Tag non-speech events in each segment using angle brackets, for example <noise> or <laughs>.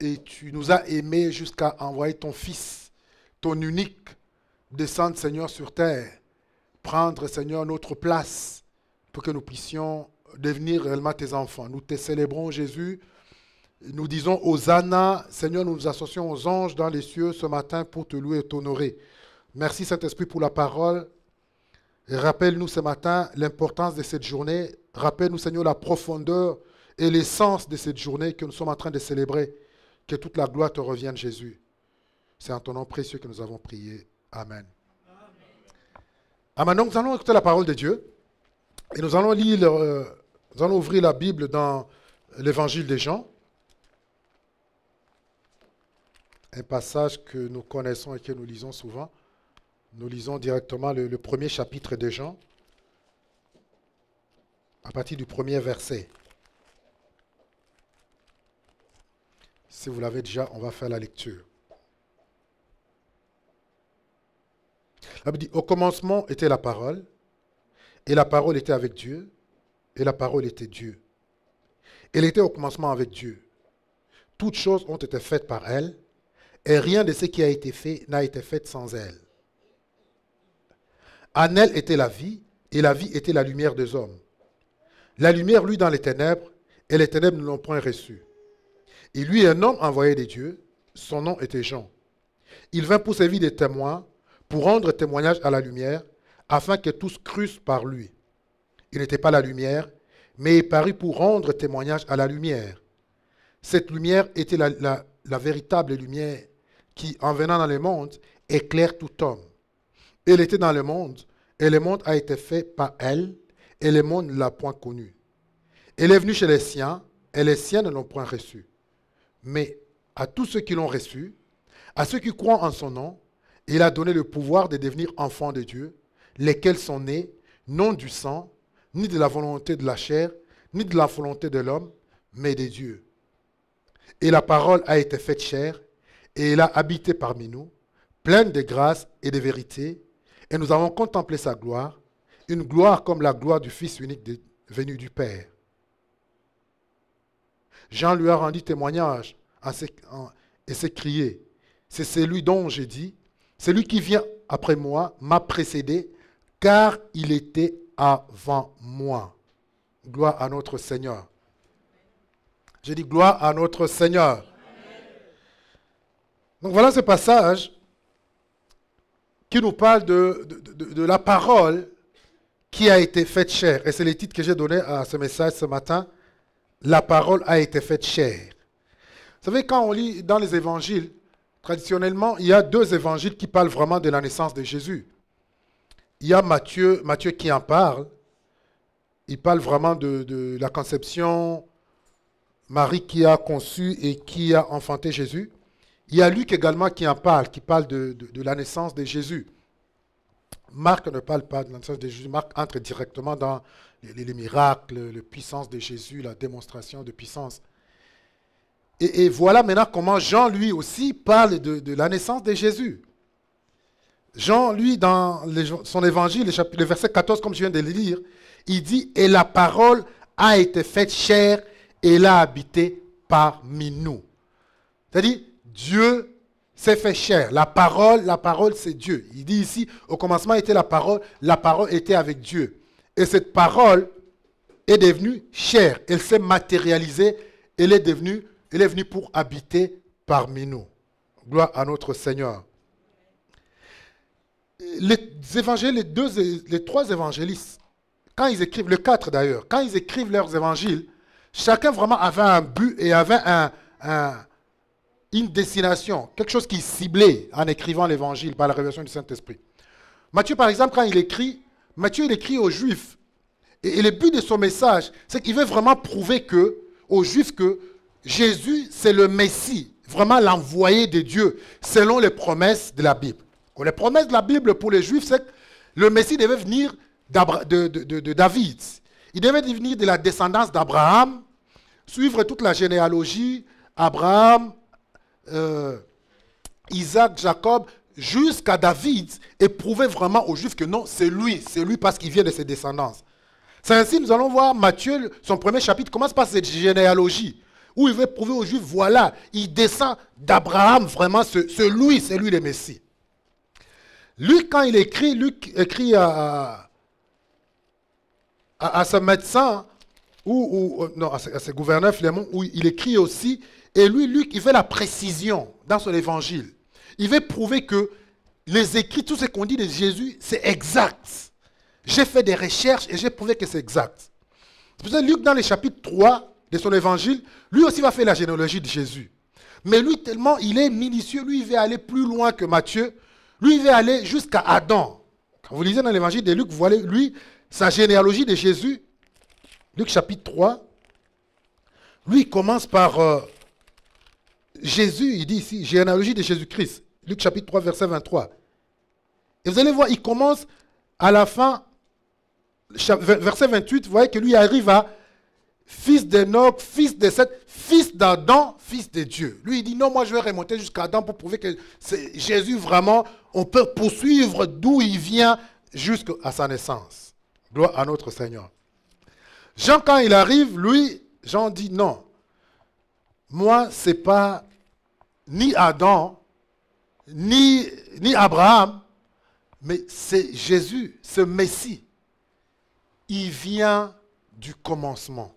et tu nous as aimés jusqu'à envoyer ton Fils, ton unique, descendre, Seigneur, sur terre, prendre, Seigneur, notre place pour que nous puissions devenir réellement tes enfants. Nous te célébrons, Jésus. Nous disons aux Hosanna, Seigneur, nous nous associons aux anges dans les cieux ce matin pour te louer et t'honorer. Merci Saint-Esprit pour la parole. Rappelle-nous ce matin l'importance de cette journée. Rappelle-nous, Seigneur, la profondeur et l'essence de cette journée que nous sommes en train de célébrer. Que toute la gloire te revienne, Jésus. C'est en ton nom précieux que nous avons prié. Amen. Amen. Donc, nous allons écouter la parole de Dieu et nous allons lire, euh, nous allons ouvrir la Bible dans l'évangile des Jean. Un passage que nous connaissons et que nous lisons souvent. Nous lisons directement le, le premier chapitre des Jean à partir du premier verset. Si vous l'avez déjà, on va faire la lecture. La au commencement était la parole, et la parole était avec Dieu, et la parole était Dieu. Elle était au commencement avec Dieu. Toutes choses ont été faites par elle, et rien de ce qui a été fait n'a été fait sans elle. En elle était la vie, et la vie était la lumière des hommes. La lumière lui dans les ténèbres, et les ténèbres ne l'ont point reçue. Et lui, un homme envoyé de Dieu, son nom était Jean. Il vint pour servir des témoins, pour rendre témoignage à la lumière, afin que tous crussent par lui. Il n'était pas la lumière, mais il parut pour rendre témoignage à la lumière. Cette lumière était la, la véritable lumière qui, en venant dans le monde, éclaire tout homme. Elle était dans le monde, et le monde a été fait par elle, et le monde ne l'a point connue. Elle est venue chez les siens, et les siens ne l'ont point reçue. Mais à tous ceux qui l'ont reçu, à ceux qui croient en son nom, il a donné le pouvoir de devenir enfants de Dieu, lesquels sont nés non du sang, ni de la volonté de la chair, ni de la volonté de l'homme, mais des dieux. Et la parole a été faite chair, et elle a habité parmi nous, pleine de grâce et de vérité, et nous avons contemplé sa gloire, une gloire comme la gloire du Fils unique venu du Père. Jean lui a rendu témoignage et s'est crié, c'est celui dont j'ai dit, celui qui vient après moi m'a précédé, car il était avant moi. Gloire à notre Seigneur. J'ai dit gloire à notre Seigneur. Donc voilà ce passage qui nous parle de, de, de la parole qui a été faite chère. Et c'est le titre que j'ai donné à ce message ce matin, la parole a été faite chère. Vous savez, quand on lit dans les évangiles, traditionnellement, il y a deux évangiles qui parlent vraiment de la naissance de Jésus. Il y a Matthieu, Matthieu qui en parle. Il parle vraiment de, la conception, Marie qui a conçu et qui a enfanté Jésus. Il y a Luc également qui en parle, qui parle de la naissance de Jésus. Marc ne parle pas de la naissance de Jésus. Marc entre directement dans les, miracles, la puissance de Jésus, la démonstration de puissance. Et, voilà maintenant comment Jean, lui aussi, parle de, la naissance de Jésus. Jean, lui, dans son évangile, le, verset 14, comme je viens de le lire, il dit, et la parole a été faite chair et l'a habité parmi nous. C'est-à-dire, Dieu s'est fait chair. La parole, la parole, c'est Dieu. Il dit ici, au commencement était la parole, la parole était avec Dieu. Et cette parole est devenue chère. Elle s'est matérialisée. Elle est devenue, elle est venue pour habiter parmi nous. Gloire à notre Seigneur. Les évangiles, les, deux, les trois évangélistes, quand ils écrivent, le quatre d'ailleurs, quand ils écrivent leurs évangiles, chacun vraiment avait un but et avait une destination, quelque chose qui ciblait en écrivant l'évangile par la révélation du Saint-Esprit. Matthieu, par exemple, quand il écrit, Matthieu, il écrit aux Juifs. Et, le but de son message, c'est qu'il veut vraiment prouver que, aux Juifs que Jésus, c'est le Messie, vraiment l'envoyé de Dieu, selon les promesses de la Bible. les promesses de la Bible pour les Juifs, c'est que le Messie devait venir de, de, David. Il devait venir de la descendance d'Abraham, suivre toute la généalogie, Abraham, euh, Isaac, Jacob, jusqu'à David, et prouver vraiment aux Juifs que non, c'est lui, c'est lui parce qu'il vient de ses descendants. C'est ainsi, nous allons voir Matthieu, son premier chapitre commence par cette généalogie, où il veut prouver aux Juifs, voilà, il descend d'Abraham vraiment, c'est lui, c'est lui le Messie. Luc, quand il écrit, Luc écrit à, à, ce médecin, ou, euh, non, à ce, gouverneurs gouverneur où il écrit aussi, et lui, Luc, il fait la précision dans son évangile il veut prouver que les écrits, tout ce qu'on dit de Jésus, c'est exact. J'ai fait des recherches et j'ai prouvé que c'est exact. C'est pour ça que Luc, dans le chapitre 3 de son évangile, lui aussi va faire la généalogie de Jésus. Mais lui, tellement il est minutieux, lui, il veut aller plus loin que Matthieu. Lui, il veut aller jusqu'à Adam. Quand vous lisez dans l'évangile de Luc, vous voyez, lui, sa généalogie de Jésus, Luc chapitre 3, lui, il commence par... Euh, Jésus, il dit ici, j'ai analogie de Jésus-Christ, Luc chapitre 3, verset 23. Et vous allez voir, il commence à la fin, verset 28, vous voyez que lui arrive à fils d'Enoch, fils de Seth, fils d'Adam, fils de Dieu. Lui, il dit non, moi je vais remonter jusqu'à Adam pour prouver que c'est Jésus vraiment, on peut poursuivre d'où il vient jusqu'à sa naissance. Gloire à notre Seigneur. Jean, quand il arrive, lui, Jean dit non moi, c'est pas ni Adam, ni, ni Abraham, mais c'est Jésus, ce Messie. Il vient du commencement.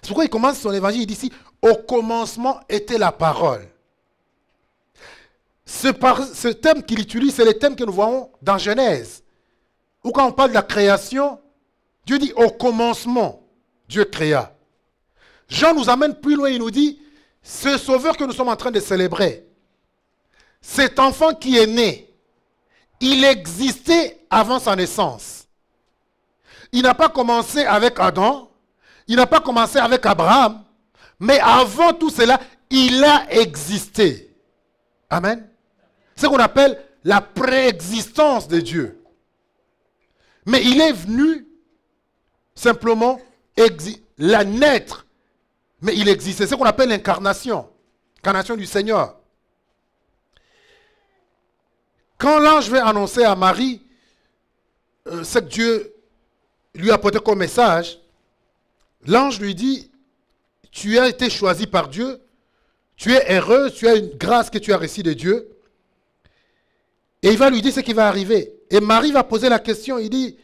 C'est pourquoi il commence son évangile, il dit ici, au commencement était la parole. Ce, ce thème qu'il utilise, c'est le thème que nous voyons dans Genèse, Ou quand on parle de la création, Dieu dit, au commencement, Dieu créa. Jean nous amène plus loin, il nous dit, ce sauveur que nous sommes en train de célébrer, cet enfant qui est né, il existait avant sa naissance. Il n'a pas commencé avec Adam, il n'a pas commencé avec Abraham, mais avant tout cela, il a existé. Amen. C'est ce qu'on appelle la préexistence de Dieu. Mais il est venu simplement la naître mais il existe. C'est ce qu'on appelle l'incarnation. L'incarnation du Seigneur. Quand l'ange veut annoncer à Marie euh, ce que Dieu lui a porté comme message, l'ange lui dit, tu as été choisi par Dieu, tu es heureux, tu as une grâce que tu as reçue de Dieu. Et il va lui dire ce qui va arriver. Et Marie va poser la question, il dit,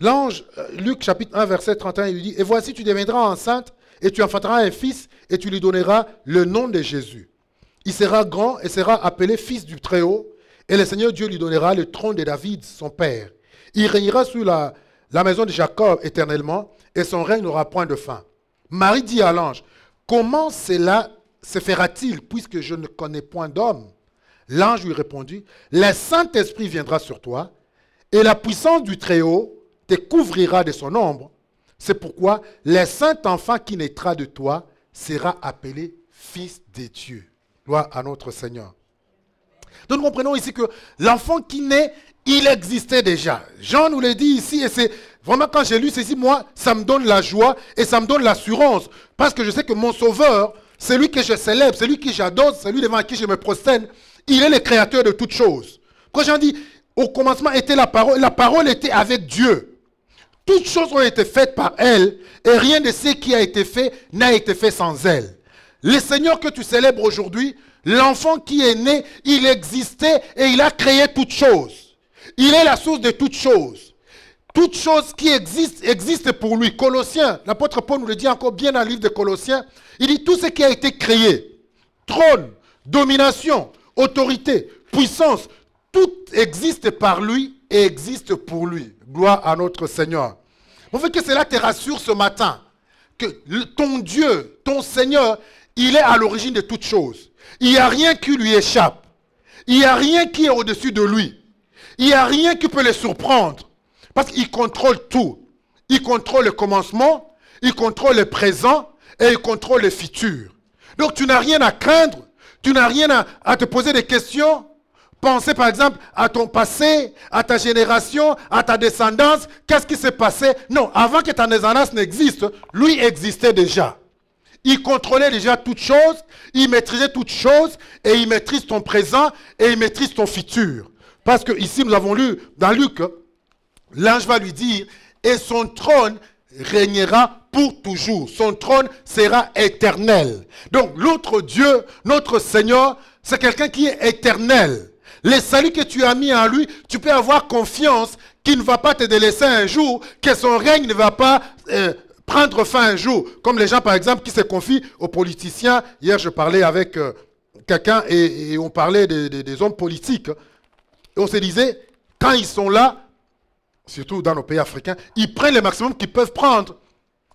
L'ange, euh, Luc chapitre 1, verset 31, il lui dit, et voici, tu deviendras enceinte, et tu enfanteras un fils, et tu lui donneras le nom de Jésus. Il sera grand et sera appelé fils du Très-Haut, et le Seigneur Dieu lui donnera le trône de David, son père. Il régnera sur la, la maison de Jacob éternellement, et son règne n'aura point de fin. Marie dit à l'ange, comment cela se fera-t-il, puisque je ne connais point d'homme L'ange lui répondit, le Saint-Esprit viendra sur toi, et la puissance du Très-Haut te couvrira de son ombre. C'est pourquoi le saint enfant qui naîtra de toi sera appelé fils des dieux. Gloire à notre Seigneur. Donc nous comprenons ici que l'enfant qui naît, il existait déjà. Jean nous le dit ici et c'est vraiment quand j'ai lu ceci, moi, ça me donne la joie et ça me donne l'assurance parce que je sais que mon sauveur, celui que je célèbre, celui que j'adore, celui devant qui je me prosterne, il est le créateur de toutes choses. Quand Jean dit, au commencement était la parole, la parole était avec Dieu. Toutes choses ont été faites par elle et rien de ce qui a été fait n'a été fait sans elle. Le Seigneur que tu célèbres aujourd'hui, l'enfant qui est né, il existait et il a créé toutes choses. Il est la source de toutes choses. Toutes choses qui existent existent pour lui. Colossiens, l'apôtre Paul nous le dit encore bien dans le livre de Colossiens, il dit tout ce qui a été créé, trône, domination, autorité, puissance, tout existe par lui et existe pour lui. Gloire à notre Seigneur. Vous faites que cela te rassure ce matin. Que ton Dieu, ton Seigneur, il est à l'origine de toutes choses. Il n'y a rien qui lui échappe. Il n'y a rien qui est au-dessus de lui. Il n'y a rien qui peut le surprendre. Parce qu'il contrôle tout. Il contrôle le commencement, il contrôle le présent et il contrôle le futur. Donc tu n'as rien à craindre, tu n'as rien à te poser des questions, Pensez par exemple à ton passé, à ta génération, à ta descendance. Qu'est-ce qui s'est passé Non, avant que ta naissance n'existe, lui existait déjà. Il contrôlait déjà toutes choses, il maîtrisait toutes choses, et il maîtrise ton présent, et il maîtrise ton futur. Parce que ici, nous avons lu dans Luc, l'ange va lui dire, et son trône régnera pour toujours. Son trône sera éternel. Donc l'autre Dieu, notre Seigneur, c'est quelqu'un qui est éternel. Les saluts que tu as mis en lui, tu peux avoir confiance qu'il ne va pas te délaisser un jour, que son règne ne va pas euh, prendre fin un jour. Comme les gens, par exemple, qui se confient aux politiciens. Hier, je parlais avec euh, quelqu'un et, on parlait des, hommes politiques. on se disait, quand ils sont là, surtout dans nos pays africains, ils prennent le maximum qu'ils peuvent prendre.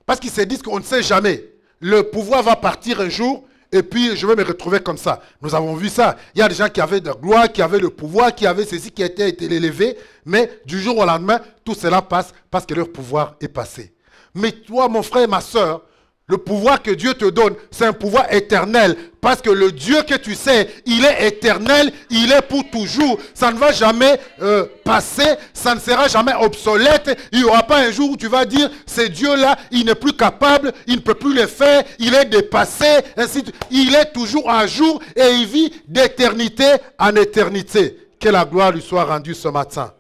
Parce qu'ils se disent qu'on ne sait jamais. Le pouvoir va partir un jour et puis je vais me retrouver comme ça. Nous avons vu ça. Il y a des gens qui avaient de la gloire, qui avaient le pouvoir, qui avaient ceci, qui étaient élevés, mais du jour au lendemain, tout cela passe parce que leur pouvoir est passé. Mais toi, mon frère et ma soeur, le pouvoir que Dieu te donne, c'est un pouvoir éternel. Parce que le Dieu que tu sais, il est éternel, il est pour toujours. Ça ne va jamais euh, passer, ça ne sera jamais obsolète. Il n'y aura pas un jour où tu vas dire, ce Dieu-là, il n'est plus capable, il ne peut plus le faire, il est dépassé. Ainsi, il est toujours à jour et il vit d'éternité en éternité. Que la gloire lui soit rendue ce matin.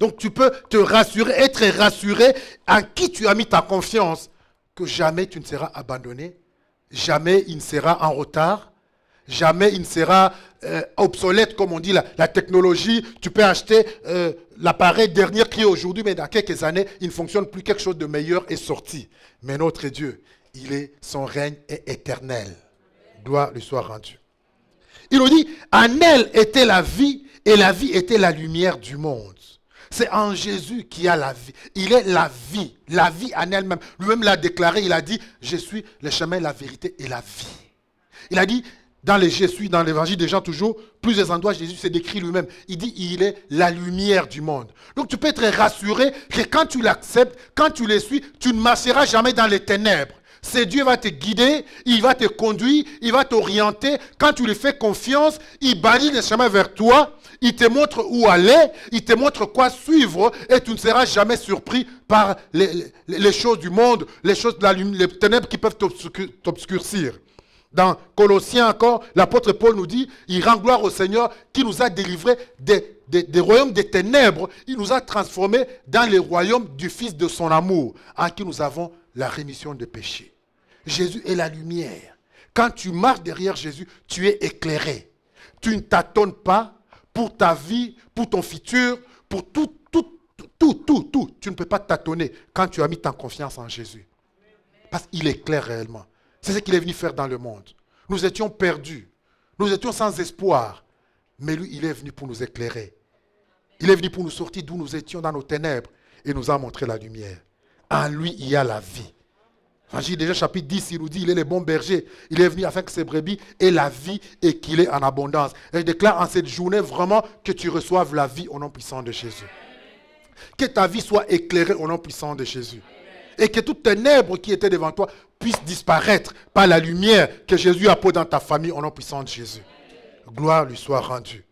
Donc tu peux te rassurer, être rassuré en qui tu as mis ta confiance que jamais tu ne seras abandonné, jamais il ne sera en retard, jamais il ne sera euh, obsolète, comme on dit, la, technologie. Tu peux acheter euh, l'appareil dernier qui est aujourd'hui, mais dans quelques années, il ne fonctionne plus, quelque chose de meilleur est sorti. Mais notre Dieu, il est, son règne est éternel. Doit lui soit rendu. Il nous dit, en elle était la vie, et la vie était la lumière du monde. C'est en Jésus qu'il y a la vie. Il est la vie, la vie en elle-même. Lui-même l'a déclaré, il a dit, je suis le chemin, la vérité et la vie. Il a dit, dans les je suis, dans l'évangile des gens toujours, plusieurs endroits, Jésus s'est décrit lui-même. Il dit, il est la lumière du monde. Donc tu peux être rassuré que quand tu l'acceptes, quand tu le suis, tu ne marcheras jamais dans les ténèbres. C'est Dieu qui va te guider, il va te conduire, il va t'orienter. Quand tu lui fais confiance, il balise le chemin vers toi il te montre où aller, il te montre quoi suivre, et tu ne seras jamais surpris par les, choses du monde, les choses de la les ténèbres qui peuvent t'obscurcir. Dans Colossiens encore, l'apôtre Paul nous dit, il rend gloire au Seigneur qui nous a délivrés des, royaumes des ténèbres, il nous a transformés dans les royaumes du Fils de son amour, en qui nous avons la rémission des péchés. Jésus est la lumière. Quand tu marches derrière Jésus, tu es éclairé. Tu ne tâtonnes pas, pour ta vie, pour ton futur, pour tout, tout, tout, tout, tout. Tu ne peux pas tâtonner quand tu as mis ta confiance en Jésus. Parce qu'il est clair réellement. C'est ce qu'il est venu faire dans le monde. Nous étions perdus. Nous étions sans espoir. Mais lui, il est venu pour nous éclairer. Il est venu pour nous sortir d'où nous étions dans nos ténèbres et nous a montré la lumière. En lui, il y a la vie. Agir déjà chapitre 10, il nous dit, il est le bon berger. Il est venu afin que ses brebis aient la vie et qu'il ait en abondance. Et je déclare en cette journée vraiment que tu reçoives la vie au nom puissant de Jésus. Que ta vie soit éclairée au nom puissant de Jésus. Et que toute ténèbres qui était devant toi puisse disparaître par la lumière que Jésus a posée dans ta famille au nom puissant de Jésus. Gloire lui soit rendue.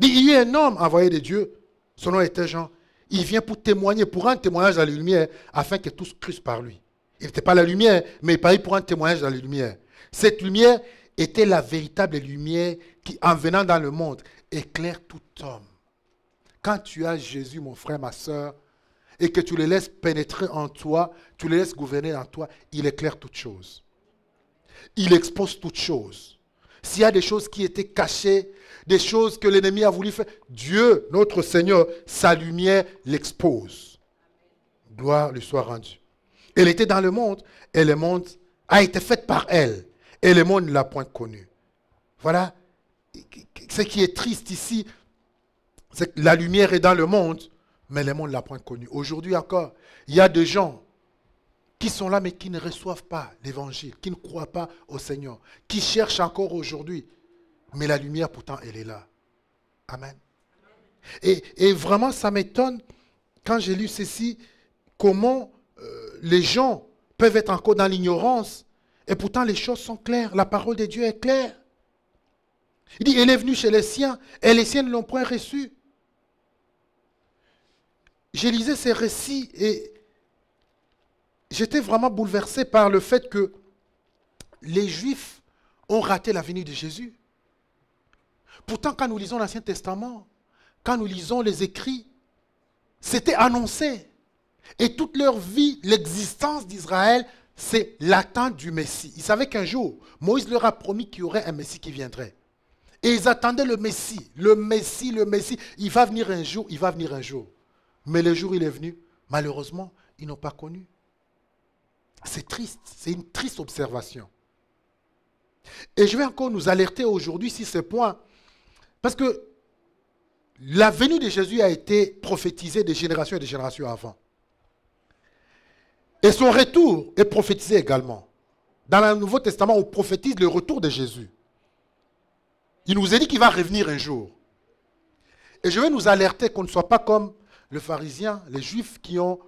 Il y a un homme envoyé de Dieu. Son nom était Jean. Il vient pour témoigner, pour un témoignage à la lumière, afin que tous crussent par lui. Il n'était pas la lumière, mais il parlait pour un témoignage dans la lumière. Cette lumière était la véritable lumière qui, en venant dans le monde, éclaire tout homme. Quand tu as Jésus, mon frère, ma soeur, et que tu le laisses pénétrer en toi, tu le laisses gouverner en toi, il éclaire toutes choses. Il expose toutes choses. S'il y a des choses qui étaient cachées, des choses que l'ennemi a voulu faire, Dieu, notre Seigneur, sa lumière l'expose. Gloire lui soit rendue. Elle était dans le monde et le monde a été fait par elle et le monde ne l'a point connue. Voilà. Ce qui est triste ici, c'est que la lumière est dans le monde, mais le monde ne l'a point connue. Aujourd'hui encore, il y a des gens qui sont là mais qui ne reçoivent pas l'évangile, qui ne croient pas au Seigneur, qui cherchent encore aujourd'hui. Mais la lumière pourtant, elle est là. Amen. Et, et vraiment, ça m'étonne quand j'ai lu ceci, comment euh, les gens peuvent être encore dans l'ignorance. Et pourtant, les choses sont claires. La parole de Dieu est claire. Il dit, elle est venue chez les siens, et les siens ne l'ont point reçue. j'ai lisé ces récits et j'étais vraiment bouleversé par le fait que les Juifs ont raté la venue de Jésus. Pourtant, quand nous lisons l'Ancien Testament, quand nous lisons les écrits, c'était annoncé. Et toute leur vie, l'existence d'Israël, c'est l'attente du Messie. Ils savaient qu'un jour, Moïse leur a promis qu'il y aurait un Messie qui viendrait. Et ils attendaient le Messie, le Messie, le Messie. Il va venir un jour, il va venir un jour. Mais le jour il est venu, malheureusement, ils n'ont pas connu. C'est triste, c'est une triste observation. Et je vais encore nous alerter aujourd'hui sur ce point, parce que la venue de Jésus a été prophétisée des générations et des générations avant. Et son retour est prophétisé également. Dans le Nouveau Testament, on prophétise le retour de Jésus. Il nous est dit qu'il va revenir un jour. Et je vais nous alerter qu'on ne soit pas comme le pharisien, les juifs qui ont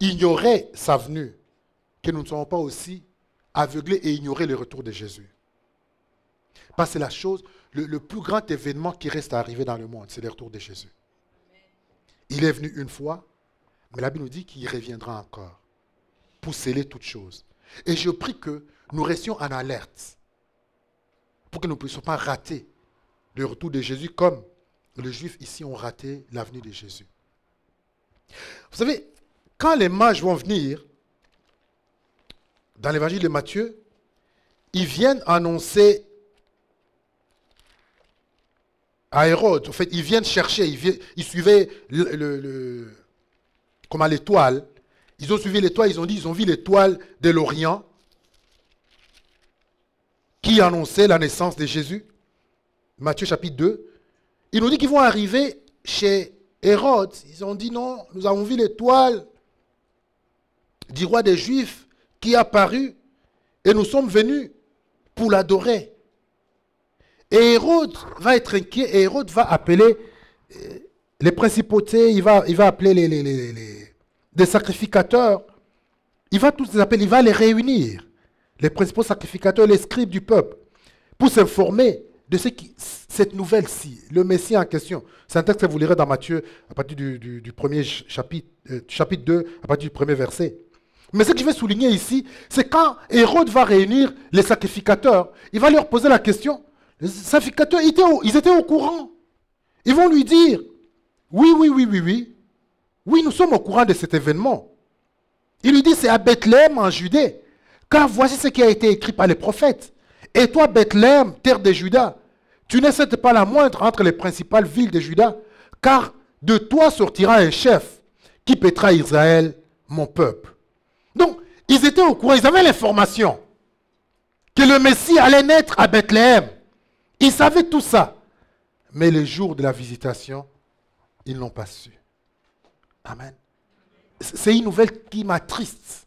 ignoré sa venue, que nous ne soyons pas aussi aveuglés et ignorés le retour de Jésus. Parce que la chose, le, le, plus grand événement qui reste à arriver dans le monde, c'est le retour de Jésus. Il est venu une fois, mais la Bible nous dit qu'il reviendra encore pour sceller toutes choses. Et je prie que nous restions en alerte pour que nous ne puissions pas rater le retour de Jésus comme les Juifs ici ont raté l'avenir de Jésus. Vous savez, quand les mages vont venir, dans l'évangile de Matthieu, ils viennent annoncer à Hérode, en fait, ils viennent chercher, ils, suivaient le, l'étoile, ils ont suivi l'étoile, ils ont dit, ils ont vu l'étoile de l'Orient qui annonçait la naissance de Jésus. Matthieu chapitre 2. Ils nous dit qu'ils vont arriver chez Hérode. Ils ont dit non, nous avons vu l'étoile du roi des Juifs qui est apparu et nous sommes venus pour l'adorer. Et Hérode va être inquiet et Hérode va appeler euh, les principautés, il va, il va appeler les, les des sacrificateurs, il va tous les appeler, il va les réunir, les principaux sacrificateurs, les scribes du peuple, pour s'informer de ce qui, cette nouvelle-ci, le Messie en question. C'est un texte que vous lirez dans Matthieu à partir du, premier chapitre, euh, chapitre 2, à partir du premier verset. Mais ce que je vais souligner ici, c'est quand Hérode va réunir les sacrificateurs, il va leur poser la question. Les sacrificateurs, étaient ils étaient au courant. Ils vont lui dire, oui, oui, oui, oui, oui, oui, nous sommes au courant de cet événement. Il lui dit, c'est à Bethléem en Judée, car voici ce qui a été écrit par les prophètes. Et toi, Bethléem, terre de Juda, tu n'es pas la moindre entre les principales villes de Juda, car de toi sortira un chef qui pétra Israël, mon peuple. Donc, ils étaient au courant, ils avaient l'information que le Messie allait naître à Bethléem. Ils savaient tout ça. Mais le jour de la visitation, ils n'ont pas su. Amen. C'est une nouvelle qui m'attriste.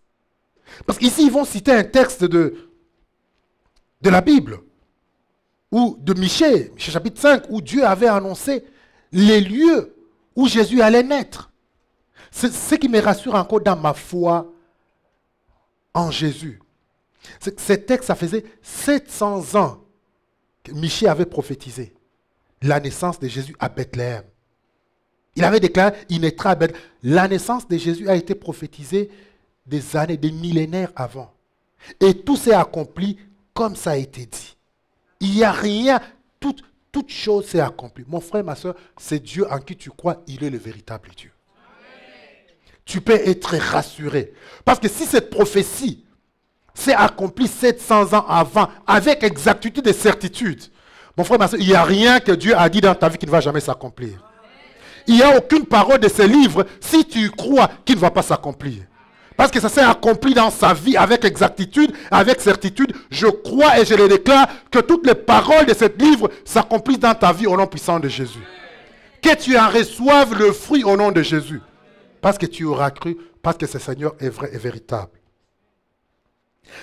Parce qu'ici, ils vont citer un texte de, de la Bible, ou de Michée, Michée chapitre 5, où Dieu avait annoncé les lieux où Jésus allait naître. C'est ce qui me rassure encore dans ma foi en Jésus. C'est ce texte, ça faisait 700 ans que Michée avait prophétisé la naissance de Jésus à Bethléem. Il avait déclaré Beth. La naissance de Jésus a été prophétisée des années, des millénaires avant. Et tout s'est accompli comme ça a été dit. Il n'y a rien, toute, toute chose s'est accomplie. Mon frère, ma soeur, c'est Dieu en qui tu crois, il est le véritable Dieu. Tu peux être rassuré. Parce que si cette prophétie s'est accomplie 700 ans avant, avec exactitude et certitude, mon frère, ma soeur, il n'y a rien que Dieu a dit dans ta vie qui ne va jamais s'accomplir il n'y a aucune parole de ce livre si tu crois qu'il ne va pas s'accomplir. Parce que ça s'est accompli dans sa vie avec exactitude, avec certitude. Je crois et je le déclare que toutes les paroles de ce livre s'accomplissent dans ta vie au nom puissant de Jésus. Que tu en reçoives le fruit au nom de Jésus. Parce que tu auras cru, parce que ce Seigneur est vrai et véritable.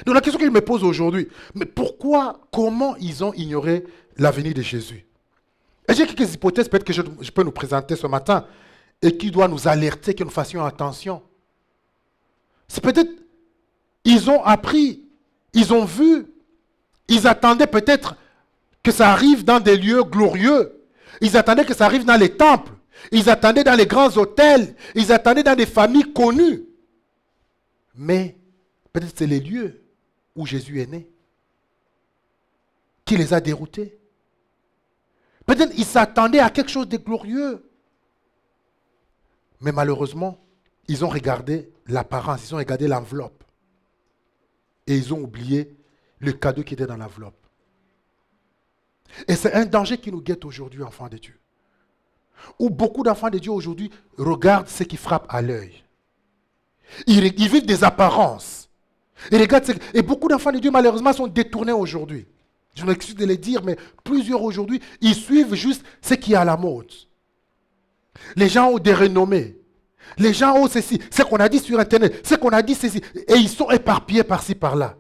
Donc la question qu'il me pose aujourd'hui, mais pourquoi, comment ils ont ignoré l'avenir de Jésus et j'ai quelques hypothèses peut-être que je, je, peux nous présenter ce matin et qui doit nous alerter que nous fassions attention. C'est peut-être, ils ont appris, ils ont vu, ils attendaient peut-être que ça arrive dans des lieux glorieux. Ils attendaient que ça arrive dans les temples. Ils attendaient dans les grands hôtels. Ils attendaient dans des familles connues. Mais peut-être c'est les lieux où Jésus est né qui les a déroutés. Peut-être ils s'attendaient à quelque chose de glorieux. Mais malheureusement, ils ont regardé l'apparence, ils ont regardé l'enveloppe. Et ils ont oublié le cadeau qui était dans l'enveloppe. Et c'est un danger qui nous guette aujourd'hui, enfants de Dieu. Où beaucoup d'enfants de Dieu aujourd'hui regardent ce qui frappe à l'œil. Ils, vivent des apparences. Ils regardent Et beaucoup d'enfants de Dieu, malheureusement, sont détournés aujourd'hui. Je m'excuse de les dire, mais plusieurs aujourd'hui, ils suivent juste ce qui est à la mode. Les gens ont des renommées. Les gens ont ceci, ce qu'on a dit sur Internet, ce qu'on a dit ceci. Et ils sont éparpillés par-ci, par-là,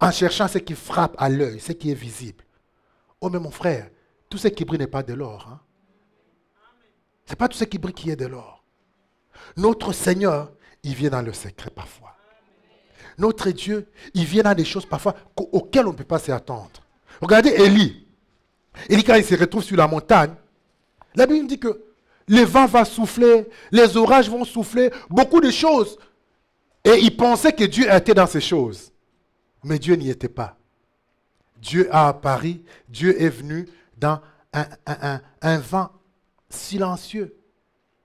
en cherchant ce qui frappe à l'œil, ce qui est visible. Oh, mais mon frère, tout ce qui brille n'est pas de l'or. Hein. Ce n'est pas tout ce qui brille qui est de l'or. Notre Seigneur, il vient dans le secret parfois. Notre Dieu, il vient dans des choses parfois auxquelles on ne peut pas s'y attendre. Regardez Élie. Élie, quand il se retrouve sur la montagne, la Bible dit que les vents vont souffler, les orages vont souffler, beaucoup de choses. Et il pensait que Dieu était dans ces choses. Mais Dieu n'y était pas. Dieu a apparu, Dieu est venu dans un, un, un, un vent silencieux.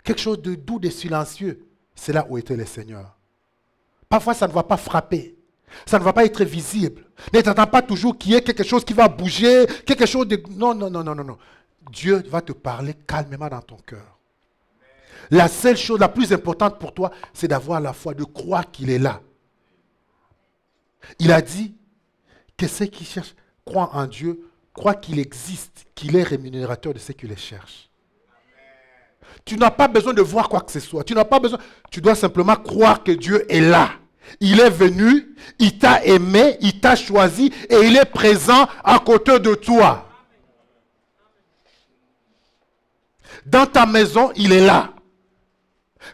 Quelque chose de doux, de silencieux. C'est là où était le Seigneur. Parfois, ça ne va pas frapper ça ne va pas être visible. Ne t'attends pas toujours qu'il y ait quelque chose qui va bouger, quelque chose de... Non, non, non, non, non. Dieu va te parler calmement dans ton cœur. La seule chose la plus importante pour toi, c'est d'avoir la foi, de croire qu'il est là. Il a dit que ceux qui cherchent, croient en Dieu, croient qu'il existe, qu'il est rémunérateur de ceux qui les cherchent. Tu n'as pas besoin de voir quoi que ce soit. Tu n'as pas besoin. Tu dois simplement croire que Dieu est là. Il est venu, il t'a aimé, il t'a choisi et il est présent à côté de toi. Dans ta maison, il est là.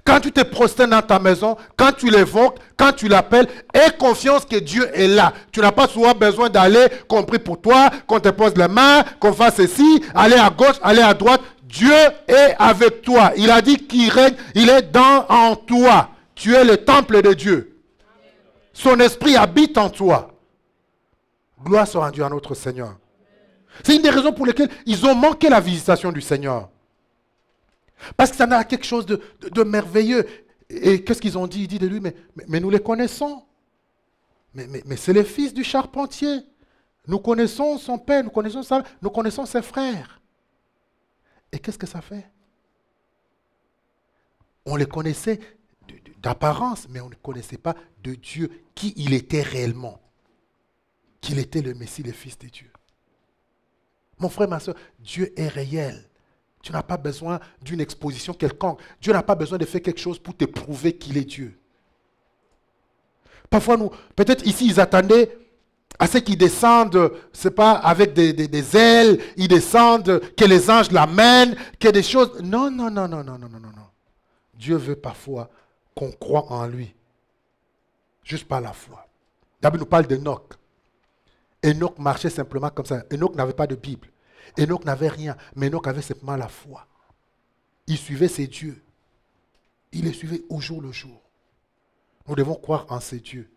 Quand tu te prosternes dans ta maison, quand tu l'évoques, quand tu l'appelles, aie confiance que Dieu est là. Tu n'as pas souvent besoin d'aller, compris pour toi, qu'on te pose la main, qu'on fasse ceci, aller à gauche, aller à droite. Dieu est avec toi. Il a dit qu'il règne, il est dans en toi. Tu es le temple de Dieu. Son esprit habite en toi. Gloire soit rendue à notre Seigneur. C'est une des raisons pour lesquelles ils ont manqué la visitation du Seigneur. Parce que ça n'a quelque chose de, merveilleux. Et qu'est-ce qu'ils ont dit Ils dit de lui, mais, mais, nous les connaissons. Mais, c'est les fils du charpentier. Nous connaissons son père, nous connaissons, sa, nous connaissons ses frères. Et qu'est-ce que ça fait On les connaissait, d'apparence, mais on ne connaissait pas de Dieu qui il était réellement, qu'il était le Messie, le Fils de Dieu. Mon frère, ma soeur, Dieu est réel. Tu n'as pas besoin d'une exposition quelconque. Dieu n'a pas besoin de faire quelque chose pour te prouver qu'il est Dieu. Parfois, nous, peut-être ici, ils attendaient à ce qu'ils descendent, c'est pas avec des, des, ailes, ils descendent, que les anges l'amènent, que des choses. Non, non, non, non, non, non, non, non. Dieu veut parfois qu'on croit en lui. Juste par la foi. La nous parle d'Enoch. Enoch marchait simplement comme ça. Enoch n'avait pas de Bible. Enoch n'avait rien. Mais Enoch avait simplement la foi. Il suivait ses dieux. Il les suivait au jour le jour. Nous devons croire en ces dieux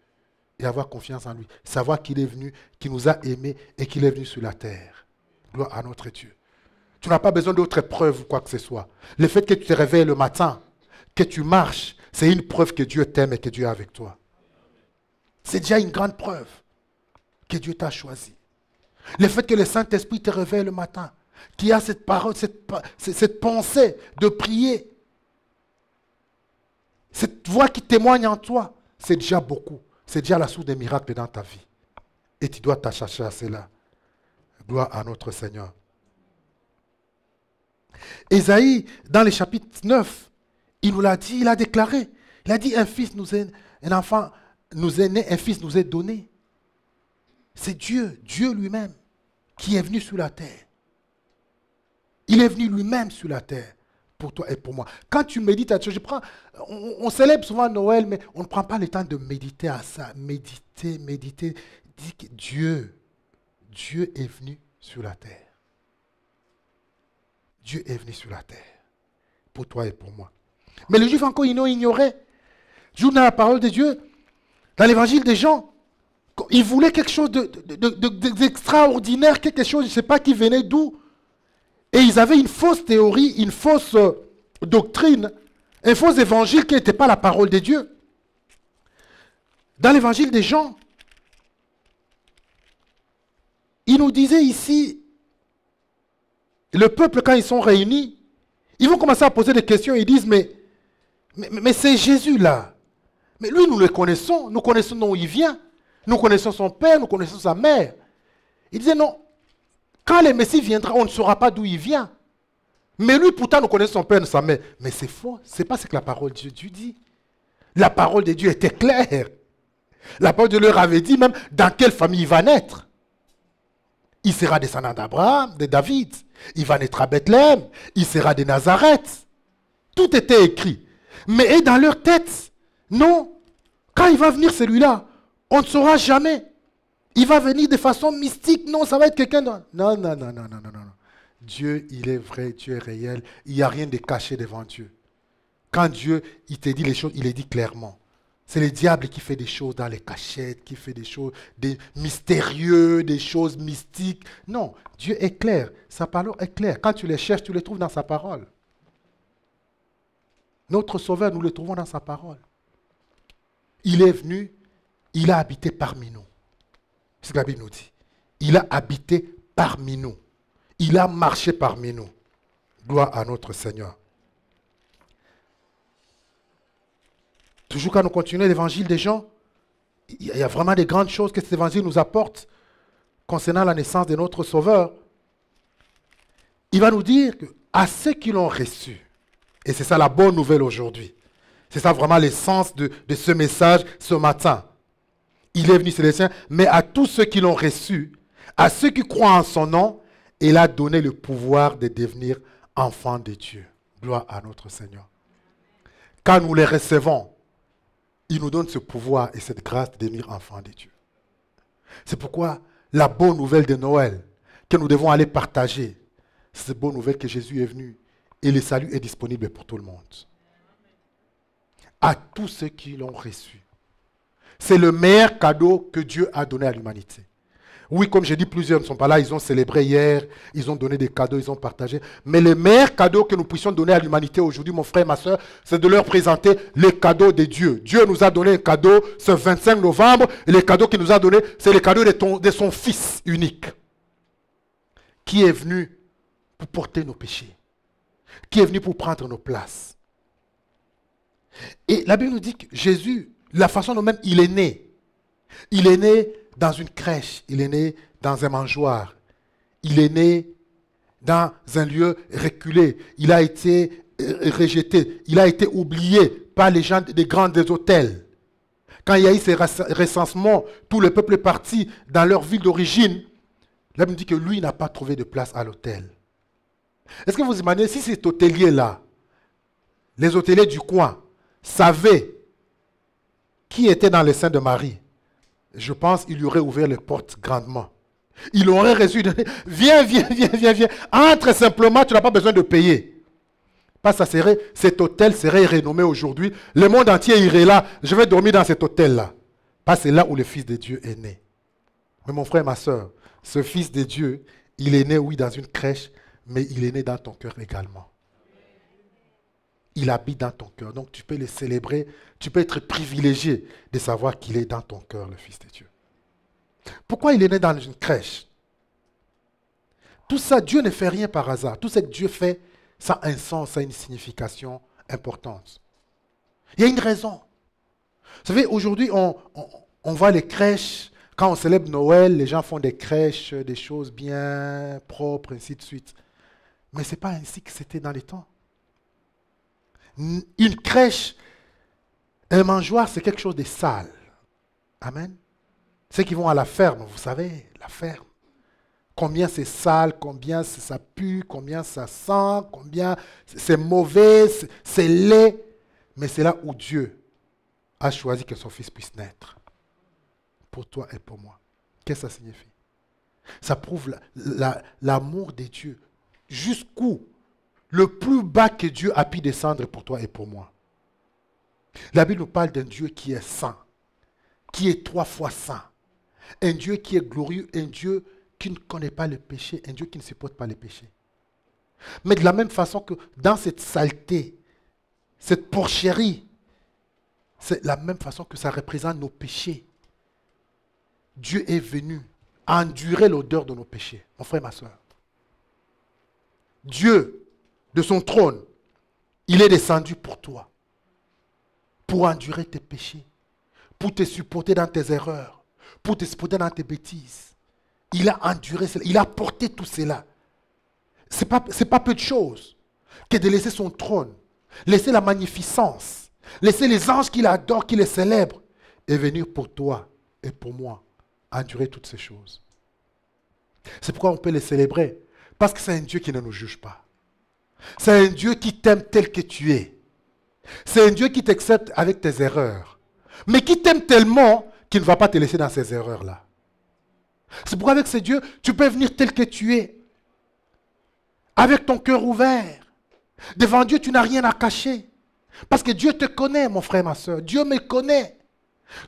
et avoir confiance en lui. Savoir qu'il est venu, qu'il nous a aimés et qu'il est venu sur la terre. Gloire à notre Dieu. Tu n'as pas besoin d'autres preuves ou quoi que ce soit. Le fait que tu te réveilles le matin, que tu marches, c'est une preuve que Dieu t'aime et que Dieu est avec toi. C'est déjà une grande preuve que Dieu t'a choisi. Le fait que le Saint-Esprit te réveille le matin, qui a cette parole, cette, pensée de prier, cette voix qui témoigne en toi, c'est déjà beaucoup. C'est déjà la source des miracles dans ta vie. Et tu dois t'attacher à cela. Gloire à notre Seigneur. Esaïe, dans les chapitres 9, il nous l'a dit, il a déclaré. Il a dit un fils nous est, un enfant nous est né, un fils nous est donné. C'est Dieu, Dieu lui-même, qui est venu sur la terre. Il est venu lui-même sur la terre pour toi et pour moi. Quand tu médites à je prends, on, on, célèbre souvent Noël, mais on ne prend pas le temps de méditer à ça. Méditer, méditer. Dis que Dieu, Dieu est venu sur la terre. Dieu est venu sur la terre pour toi et pour moi. Mais les Juifs encore, ils l'ont ignoré. dans la parole de Dieu, dans l'évangile des gens, ils voulaient quelque chose d'extraordinaire, de, quelque chose, je ne sais pas qui venait d'où. Et ils avaient une fausse théorie, une fausse euh, doctrine, un faux évangile qui n'était pas la parole de Dieu. Dans l'évangile des gens, il nous disait ici, le peuple, quand ils sont réunis, ils vont commencer à poser des questions, ils disent, mais mais, c'est Jésus là. Mais lui, nous le connaissons. Nous connaissons d'où il vient. Nous connaissons son père, nous connaissons sa mère. Il disait non, quand le Messie viendra, on ne saura pas d'où il vient. Mais lui, pourtant, nous connaissons son père et sa mère. Mais c'est faux. Ce n'est pas ce que la parole de Dieu dit. La parole de Dieu était claire. La parole de Dieu leur avait dit même dans quelle famille il va naître. Il sera descendant d'Abraham, de David. Il va naître à Bethléem. Il sera de Nazareth. Tout était écrit mais est dans leur tête. Non. Quand il va venir celui-là, on ne saura jamais. Il va venir de façon mystique. Non, ça va être quelqu'un de... Non, non, non, non, non, non, non. Dieu, il est vrai, Dieu est réel. Il n'y a rien de caché devant Dieu. Quand Dieu, il te dit les choses, il les dit clairement. C'est le diable qui fait des choses dans les cachettes, qui fait des choses mystérieuses, des choses mystiques. Non, Dieu est clair. Sa parole est claire. Quand tu les cherches, tu les trouves dans sa parole. Notre Sauveur, nous le trouvons dans sa parole. Il est venu, il a habité parmi nous. C'est ce que la Bible nous dit. Il a habité parmi nous. Il a marché parmi nous. Gloire à notre Seigneur. Toujours quand nous continuons l'évangile des gens, il y a vraiment des grandes choses que cet évangile nous apporte concernant la naissance de notre Sauveur. Il va nous dire que à ceux qui l'ont reçu, et c'est ça la bonne nouvelle aujourd'hui. C'est ça vraiment l'essence de, ce message ce matin. Il est venu, c'est les siens, mais à tous ceux qui l'ont reçu, à ceux qui croient en son nom, il a donné le pouvoir de devenir enfants de Dieu. Gloire à notre Seigneur. Quand nous les recevons, il nous donne ce pouvoir et cette grâce de devenir enfants de Dieu. C'est pourquoi la bonne nouvelle de Noël que nous devons aller partager, c'est cette bonne nouvelle que Jésus est venu et le salut est disponible pour tout le monde. À tous ceux qui l'ont reçu. C'est le meilleur cadeau que Dieu a donné à l'humanité. Oui, comme j'ai dit, plusieurs ne sont pas là, ils ont célébré hier, ils ont donné des cadeaux, ils ont partagé. Mais le meilleur cadeau que nous puissions donner à l'humanité aujourd'hui, mon frère, ma soeur, c'est de leur présenter les cadeaux de Dieu. Dieu nous a donné un cadeau ce 25 novembre, et le cadeau qu'il nous a donné, c'est le cadeau de son Fils unique, qui est venu pour porter nos péchés qui est venu pour prendre nos places. Et la Bible nous dit que Jésus, la façon dont même il est né, il est né dans une crèche, il est né dans un mangeoir, il est né dans un lieu reculé, il a été euh, rejeté, il a été oublié par les gens des grands hôtels. Quand il y a eu ces recensements, tout le peuple est parti dans leur ville d'origine. La Bible dit que lui n'a pas trouvé de place à l'hôtel. Est-ce que vous imaginez si cet hôtelier-là, les hôteliers du coin, savaient qui était dans le sein de Marie, je pense qu'il lui aurait ouvert les portes grandement. Il aurait reçu, de... <laughs> viens, viens, viens, viens, viens, entre simplement, tu n'as pas besoin de payer. Pas ça serait, cet hôtel serait renommé aujourd'hui. Le monde entier irait là. Je vais dormir dans cet hôtel-là. que c'est là où le Fils de Dieu est né. Mais mon frère, ma soeur, ce Fils de Dieu, il est né, oui, dans une crèche, mais il est né dans ton cœur également. Il habite dans ton cœur. Donc tu peux le célébrer, tu peux être privilégié de savoir qu'il est dans ton cœur, le Fils de Dieu. Pourquoi il est né dans une crèche Tout ça, Dieu ne fait rien par hasard. Tout ce que Dieu fait, ça a un sens, ça a une signification importante. Il y a une raison. Vous savez, aujourd'hui, on, on voit les crèches, quand on célèbre Noël, les gens font des crèches, des choses bien propres, ainsi de suite. Mais ce n'est pas ainsi que c'était dans les temps. Une crèche, un mangeoire, c'est quelque chose de sale. Amen. Ceux qui vont à la ferme, vous savez, la ferme. Combien c'est sale, combien ça pue, combien ça sent, combien c'est mauvais, c'est laid. Mais c'est là où Dieu a choisi que son fils puisse naître. Pour toi et pour moi. Qu'est-ce que ça signifie Ça prouve l'amour la, de Dieu jusqu'où le plus bas que Dieu a pu descendre pour toi et pour moi. La Bible nous parle d'un Dieu qui est saint, qui est trois fois saint, un Dieu qui est glorieux, un Dieu qui ne connaît pas le péché, un Dieu qui ne supporte pas les péchés. Mais de la même façon que dans cette saleté, cette porcherie, c'est la même façon que ça représente nos péchés. Dieu est venu à endurer l'odeur de nos péchés, mon frère et ma soeur. Dieu, de son trône, il est descendu pour toi, pour endurer tes péchés, pour te supporter dans tes erreurs, pour te supporter dans tes bêtises. Il a enduré cela, il a porté tout cela. Ce n'est pas, peu de choses que de laisser son trône, laisser la magnificence, laisser les anges qu'il adore, qu'il les célèbre, et venir pour toi et pour moi endurer toutes ces choses. C'est pourquoi on peut les célébrer parce que c'est un Dieu qui ne nous juge pas. C'est un Dieu qui t'aime tel que tu es. C'est un Dieu qui t'accepte avec tes erreurs. Mais qui t'aime tellement qu'il ne va pas te laisser dans ces erreurs-là. C'est pourquoi avec ce Dieu, tu peux venir tel que tu es. Avec ton cœur ouvert. Devant Dieu, tu n'as rien à cacher. Parce que Dieu te connaît, mon frère, ma soeur. Dieu me connaît.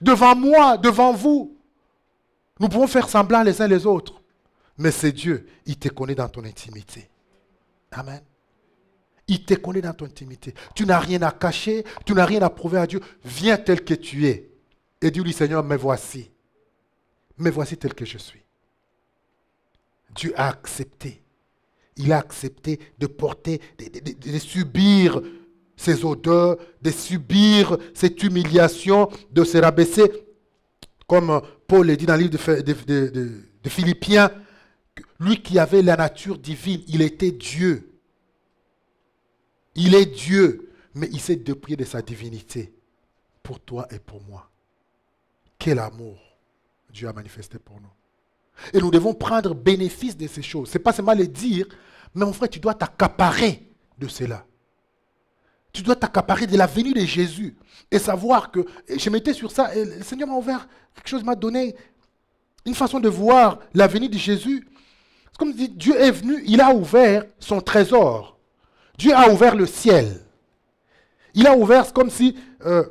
Devant moi, devant vous, nous pouvons faire semblant les uns les autres. Mais c'est Dieu, il te connaît dans ton intimité. Amen. Il te connaît dans ton intimité. Tu n'as rien à cacher, tu n'as rien à prouver à Dieu. Viens tel que tu es. Et dis-lui, Seigneur, me voici. Me voici tel que je suis. Dieu a accepté. Il a accepté de porter, de, subir ces odeurs, de subir cette humiliation, de se rabaisser. Comme Paul le dit dans le livre de, Philippiens, lui qui avait la nature divine, il était Dieu. Il est Dieu, mais il s'est déprié de sa divinité pour toi et pour moi. Quel amour Dieu a manifesté pour nous. Et nous devons prendre bénéfice de ces choses. Ce n'est pas seulement les dire, mais en vrai, tu dois t'accaparer de cela. Tu dois t'accaparer de la venue de Jésus et savoir que je m'étais sur ça et le Seigneur m'a ouvert quelque chose, m'a donné une façon de voir la venue de Jésus c'est comme si Dieu est venu, il a ouvert son trésor. Dieu a ouvert le ciel. Il a ouvert, c'est comme si euh,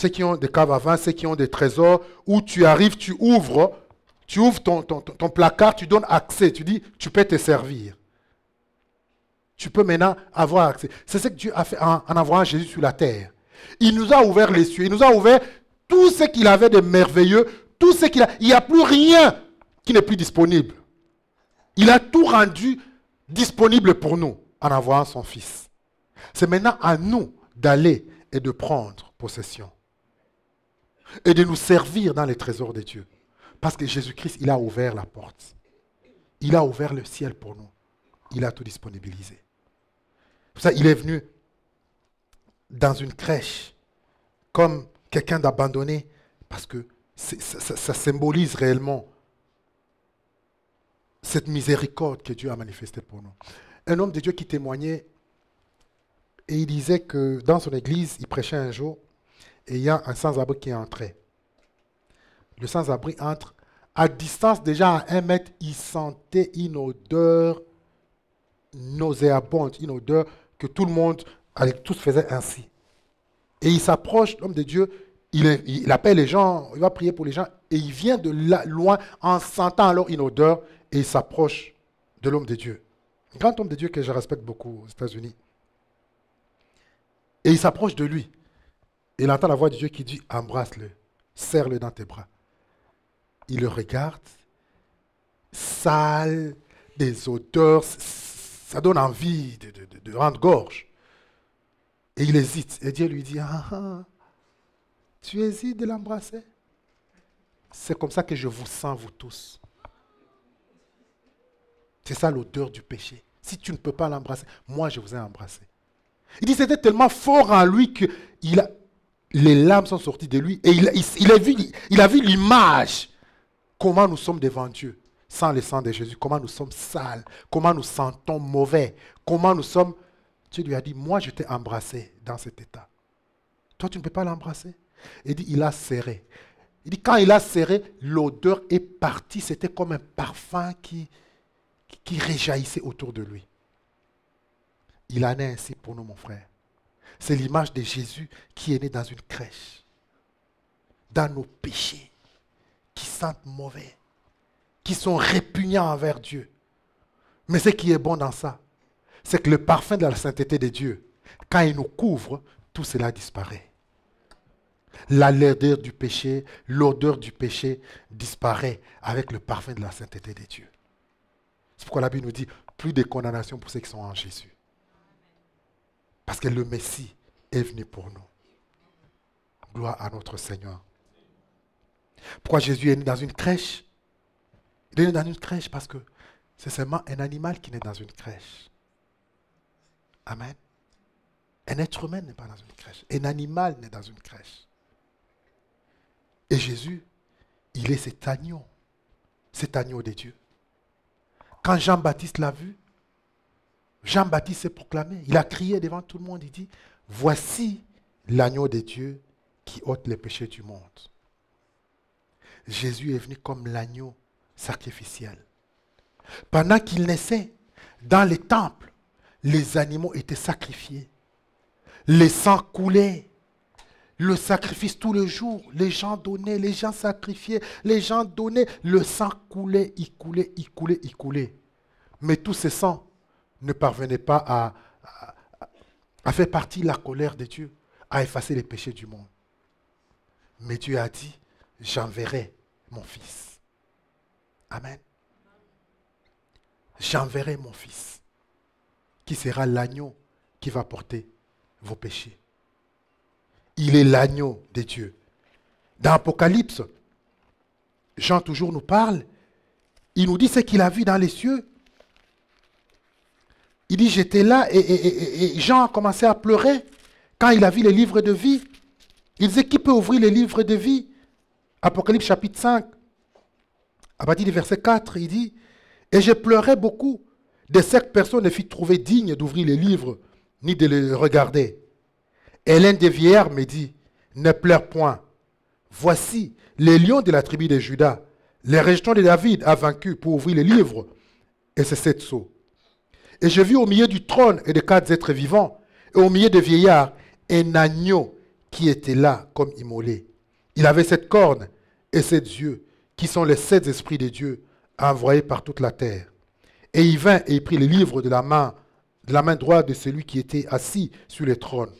ceux qui ont des caves à vin, ceux qui ont des trésors, où tu arrives, tu ouvres, tu ouvres ton, placard, tu donnes accès, tu dis, tu peux te servir. Tu peux maintenant avoir accès. C'est ce que Dieu a fait en, en envoyant Jésus sur la terre. Il nous a ouvert les cieux, il nous a ouvert tout ce qu'il avait de merveilleux, tout ce qu'il a. Il n'y a plus rien qui n'est plus disponible. Il a tout rendu disponible pour nous en avoir son Fils. C'est maintenant à nous d'aller et de prendre possession et de nous servir dans les trésors de Dieu. Parce que Jésus-Christ, il a ouvert la porte. Il a ouvert le ciel pour nous. Il a tout disponibilisé. ça, il est venu dans une crèche comme quelqu'un d'abandonné parce que ça, symbolise réellement cette miséricorde que Dieu a manifestée pour nous. Un homme de Dieu qui témoignait et il disait que dans son église, il prêchait un jour ayant un sans-abri qui entrait. Le sans-abri entre. À distance, déjà à un mètre, il sentait une odeur nauséabonde, une odeur que tout le monde, avec tous, faisait ainsi. Et il s'approche, l'homme de Dieu, il, appelle les gens, il va prier pour les gens, et il vient de loin en sentant alors une odeur, et il s'approche de l'homme de Dieu. Un grand homme de Dieu que je respecte beaucoup aux États-Unis. Et il s'approche de lui. Et il entend la voix de Dieu qui dit, embrasse-le, serre-le dans tes bras. Il le regarde, sale, des odeurs, ça donne envie de, de, de rendre gorge. Et il hésite. Et Dieu lui dit, ah, ah tu hésites de l'embrasser C'est comme ça que je vous sens, vous tous. C'est ça l'odeur du péché. Si tu ne peux pas l'embrasser, moi je vous ai embrassé. Il dit c'était tellement fort en lui que il les larmes sont sorties de lui et il, a vu, il a vu l'image. Comment nous sommes devant Dieu sans le sang de Jésus. Comment nous sommes sales. Comment nous sentons mauvais. Comment nous sommes. Dieu lui a dit Moi je t'ai embrassé dans cet état. Toi tu ne peux pas l'embrasser. Il dit, il a serré. Il dit, quand il a serré, l'odeur est partie. C'était comme un parfum qui, qui réjaillissait autour de lui. Il en est ainsi pour nous, mon frère. C'est l'image de Jésus qui est né dans une crèche, dans nos péchés, qui sentent mauvais, qui sont répugnants envers Dieu. Mais ce qui est bon dans ça, c'est que le parfum de la sainteté de Dieu, quand il nous couvre, tout cela disparaît. La laideur du péché, l'odeur du péché disparaît avec le parfum de la sainteté des dieux. C'est pourquoi la Bible nous dit plus de condamnation pour ceux qui sont en Jésus. Parce que le Messie est venu pour nous. Gloire à notre Seigneur. Pourquoi Jésus est né dans une crèche Il est né dans une crèche parce que c'est seulement un animal qui naît dans une crèche. Amen. Un être humain n'est pas dans une crèche. Un animal n'est dans une crèche. Et Jésus, il est cet agneau, cet agneau de Dieu. Quand Jean-Baptiste l'a vu, Jean-Baptiste s'est proclamé. Il a crié devant tout le monde. Il dit, voici l'agneau de Dieu qui ôte les péchés du monde. Jésus est venu comme l'agneau sacrificiel. Pendant qu'il naissait, dans les temples, les animaux étaient sacrifiés. Les sangs coulaient. Le sacrifice tous les jours, les gens donnaient, les gens sacrifiaient, les gens donnaient, le sang coulait, il coulait, il coulait, il coulait. Mais tout ce sang ne parvenait pas à, à faire partie de la colère de Dieu, à effacer les péchés du monde. Mais Dieu a dit, j'enverrai mon fils. Amen. J'enverrai mon fils, qui sera l'agneau qui va porter vos péchés il est l'agneau de Dieu. Dans Apocalypse, Jean toujours nous parle, il nous dit ce qu'il a vu dans les cieux. Il dit, j'étais là et, Jean a commencé à pleurer quand il a vu les livres de vie. Il disait, qui peut ouvrir les livres de vie Apocalypse chapitre 5, à partir du verset 4, il dit, et je pleurais beaucoup de cette personnes personne ne fit trouver digne d'ouvrir les livres ni de les regarder l'un des vieillards me dit, ne pleure point. Voici, les lions de la tribu de Judas, les rejetons de David a vaincu pour ouvrir les livres et ses sept sceaux. Et je vis au milieu du trône et des quatre êtres vivants, et au milieu des vieillards, un agneau qui était là comme immolé. Il avait sept cornes et sept yeux, qui sont les sept esprits de Dieu, envoyés par toute la terre. Et il vint et il prit les livres de la main, de la main droite de celui qui était assis sur le trône.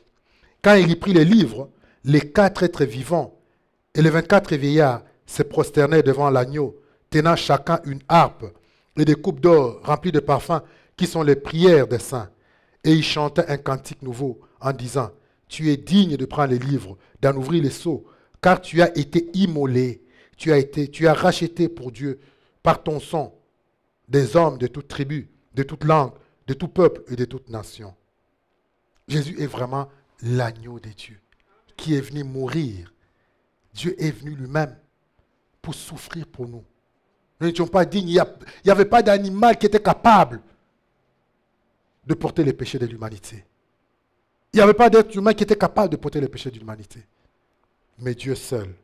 Quand il prit les livres, les quatre êtres vivants et les vingt-quatre vieillards se prosternaient devant l'agneau, tenant chacun une harpe et des coupes d'or remplies de parfums qui sont les prières des saints. Et ils chantaient un cantique nouveau en disant, Tu es digne de prendre les livres, d'en ouvrir les seaux, car tu as été immolé, tu as été, tu as racheté pour Dieu par ton sang des hommes de toute tribu, de toute langue, de tout peuple et de toute nation. Jésus est vraiment l'agneau de Dieu qui est venu mourir. Dieu est venu lui-même pour souffrir pour nous. Nous n'étions pas dignes. Il n'y avait pas d'animal qui était capable de porter les péchés de l'humanité. Il n'y avait pas d'être humain qui était capable de porter les péchés de l'humanité. Mais Dieu seul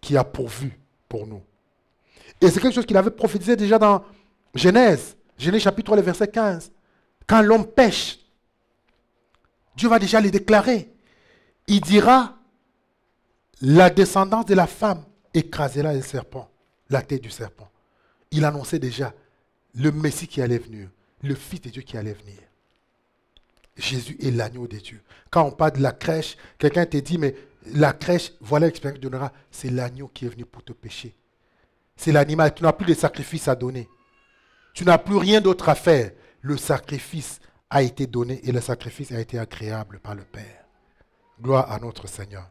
qui a pourvu pour nous. Et c'est quelque chose qu'il avait prophétisé déjà dans Genèse, Genèse chapitre 3, verset 15. Quand l'homme pêche, Dieu va déjà les déclarer. Il dira, la descendance de la femme écrasera le serpent, la tête du serpent. Il annonçait déjà le Messie qui allait venir, le Fils de Dieu qui allait venir. Jésus est l'agneau de Dieu. Quand on parle de la crèche, quelqu'un te dit, mais la crèche, voilà l'expérience que tu c'est l'agneau qui est venu pour te pécher. C'est l'animal, tu n'as plus de sacrifice à donner. Tu n'as plus rien d'autre à faire. Le sacrifice a été donné et le sacrifice a été agréable par le Père. Gloire à notre Seigneur.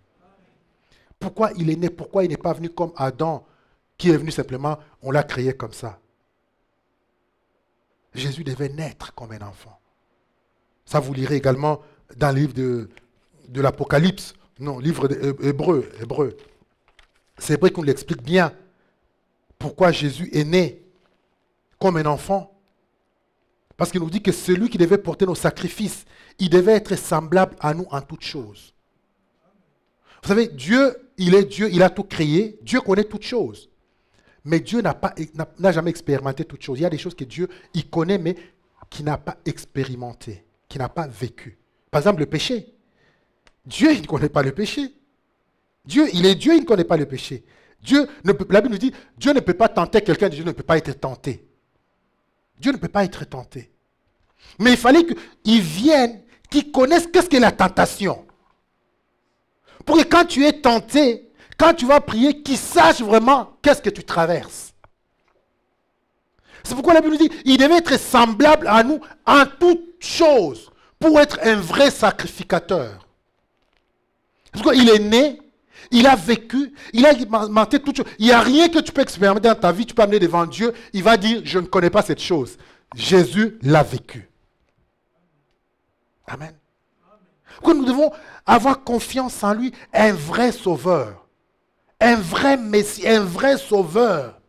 Pourquoi il est né Pourquoi il n'est pas venu comme Adam qui est venu simplement, on l'a créé comme ça Jésus devait naître comme un enfant. Ça, vous lirez également dans le livre de, de l'Apocalypse, non, livre euh, hébreu, hébreu. C'est vrai qu'on l'explique bien pourquoi Jésus est né comme un enfant. Parce qu'il nous dit que celui qui devait porter nos sacrifices, il devait être semblable à nous en toutes choses. Vous savez, Dieu, il est Dieu, il a tout créé, Dieu connaît toutes choses. Mais Dieu n'a jamais expérimenté toutes choses. Il y a des choses que Dieu, il connaît, mais qui n'a pas expérimenté, qui n'a pas vécu. Par exemple, le péché. Dieu, il ne connaît pas le péché. Dieu, il est Dieu, il ne connaît pas le péché. Dieu ne la Bible nous dit, Dieu ne peut pas tenter quelqu'un, Dieu ne peut pas être tenté. Dieu ne peut pas être tenté. Mais il fallait qu'il vienne, qu'il connaisse qu'est-ce que la tentation. Pour que quand tu es tenté, quand tu vas prier, qu'il sache vraiment qu'est-ce que tu traverses. C'est pourquoi la Bible dit, il devait être semblable à nous en toutes choses pour être un vrai sacrificateur. Parce qu'il est né il a vécu, il a expérimenté toutes choses. Il n'y a rien que tu peux expérimenter dans ta vie, tu peux amener devant Dieu. Il va dire, je ne connais pas cette chose. Jésus l'a vécu. Amen. Que nous devons avoir confiance en lui, un vrai sauveur, un vrai Messie, un vrai sauveur.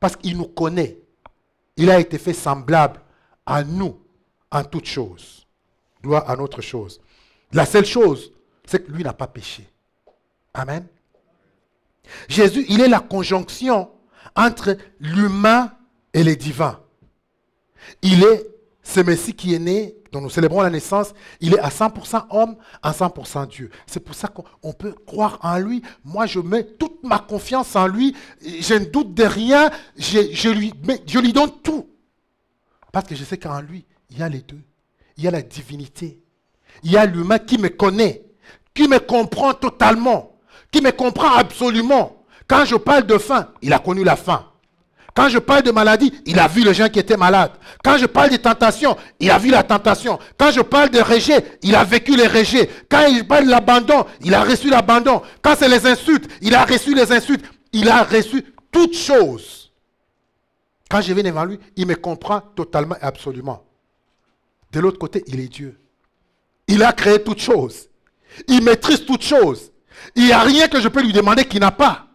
Parce qu'il nous connaît. Il a été fait semblable à nous en toutes choses. doit à notre chose. La seule chose, c'est que lui n'a pas péché. Amen. Jésus, il est la conjonction entre l'humain et le divin. Il est ce Messie qui est né, dont nous célébrons la naissance, il est à 100% homme, à 100% Dieu. C'est pour ça qu'on peut croire en lui. Moi, je mets toute ma confiance en lui. Je ne doute de rien. Je, lui, je lui donne tout. Parce que je sais qu'en lui, il y a les deux. Il y a la divinité. Il y a l'humain qui me connaît, qui me comprend totalement qui me comprend absolument. Quand je parle de faim, il a connu la faim. Quand je parle de maladie, il a vu les gens qui étaient malades. Quand je parle de tentation, il a vu la tentation. Quand je parle de rejet, il a vécu les rejets. Quand je parle de l'abandon, il a reçu l'abandon. Quand c'est les insultes, il a reçu les insultes. Il a reçu toutes choses. Quand je viens devant lui, il me comprend totalement et absolument. De l'autre côté, il est Dieu. Il a créé toutes choses. Il maîtrise toutes choses. Il n'y a rien que je peux lui demander qu'il n'a pas.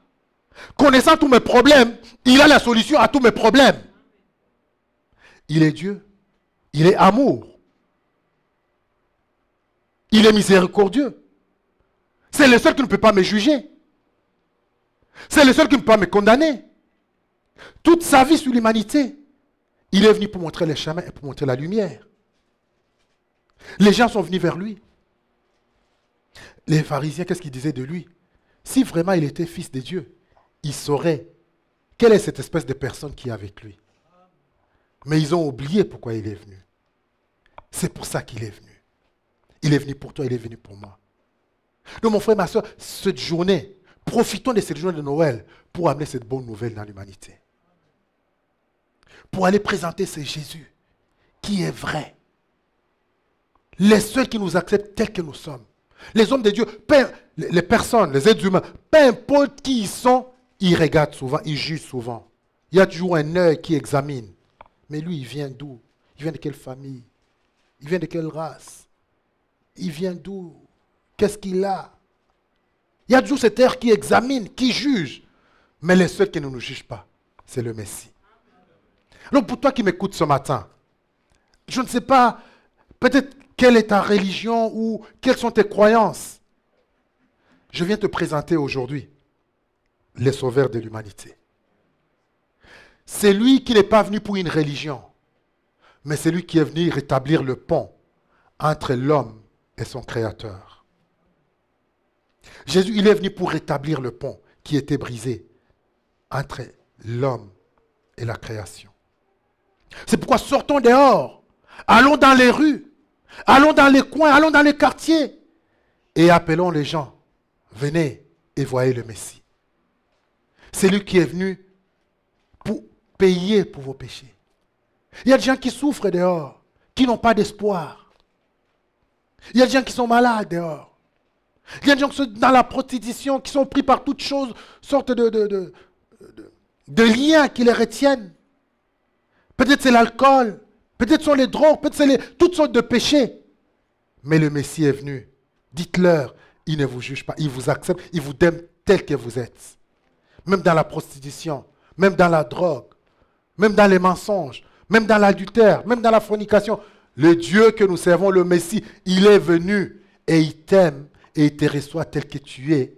Connaissant tous mes problèmes, il a la solution à tous mes problèmes. Il est Dieu. Il est amour. Il est miséricordieux. C'est le seul qui ne peut pas me juger. C'est le seul qui ne peut pas me condamner. Toute sa vie sur l'humanité, il est venu pour montrer les chemins et pour montrer la lumière. Les gens sont venus vers lui les pharisiens, qu'est-ce qu'ils disaient de lui Si vraiment il était fils de Dieu, il saurait quelle est cette espèce de personne qui est avec lui. Mais ils ont oublié pourquoi il est venu. C'est pour ça qu'il est venu. Il est venu pour toi, il est venu pour moi. Donc mon frère, ma soeur, cette journée, profitons de cette journée de Noël pour amener cette bonne nouvelle dans l'humanité. Pour aller présenter ce Jésus qui est vrai. Les seuls qui nous acceptent tels que nous sommes. Les hommes de Dieu, les personnes, les êtres humains, peu importe qui ils sont, ils regardent souvent, ils jugent souvent. Il y a toujours un œil qui examine. Mais lui, il vient d'où Il vient de quelle famille Il vient de quelle race Il vient d'où Qu'est-ce qu'il a Il y a toujours cet œil qui examine, qui juge. Mais les seul qui ne nous juge pas, c'est le Messie. Donc, pour toi qui m'écoutes ce matin, je ne sais pas, peut-être quelle est ta religion ou quelles sont tes croyances Je viens te présenter aujourd'hui les sauveurs de l'humanité. C'est lui qui n'est pas venu pour une religion, mais c'est lui qui est venu rétablir le pont entre l'homme et son Créateur. Jésus, il est venu pour rétablir le pont qui était brisé entre l'homme et la création. C'est pourquoi sortons dehors, allons dans les rues, Allons dans les coins, allons dans les quartiers et appelons les gens. Venez et voyez le Messie. C'est lui qui est venu pour payer pour vos péchés. Il y a des gens qui souffrent dehors, qui n'ont pas d'espoir. Il y a des gens qui sont malades dehors. Il y a des gens qui sont dans la prostitution, qui sont pris par toutes choses, sortes de, de, liens qui les retiennent. Peut-être c'est l'alcool, Peut-être sont les drogues, peut-être c'est toutes sortes de péchés. Mais le Messie est venu. Dites-leur, il ne vous juge pas, il vous accepte, il vous aime tel que vous êtes. Même dans la prostitution, même dans la drogue, même dans les mensonges, même dans l'adultère, même dans la fornication. Le Dieu que nous servons, le Messie, il est venu et il t'aime et il te reçoit tel que tu es.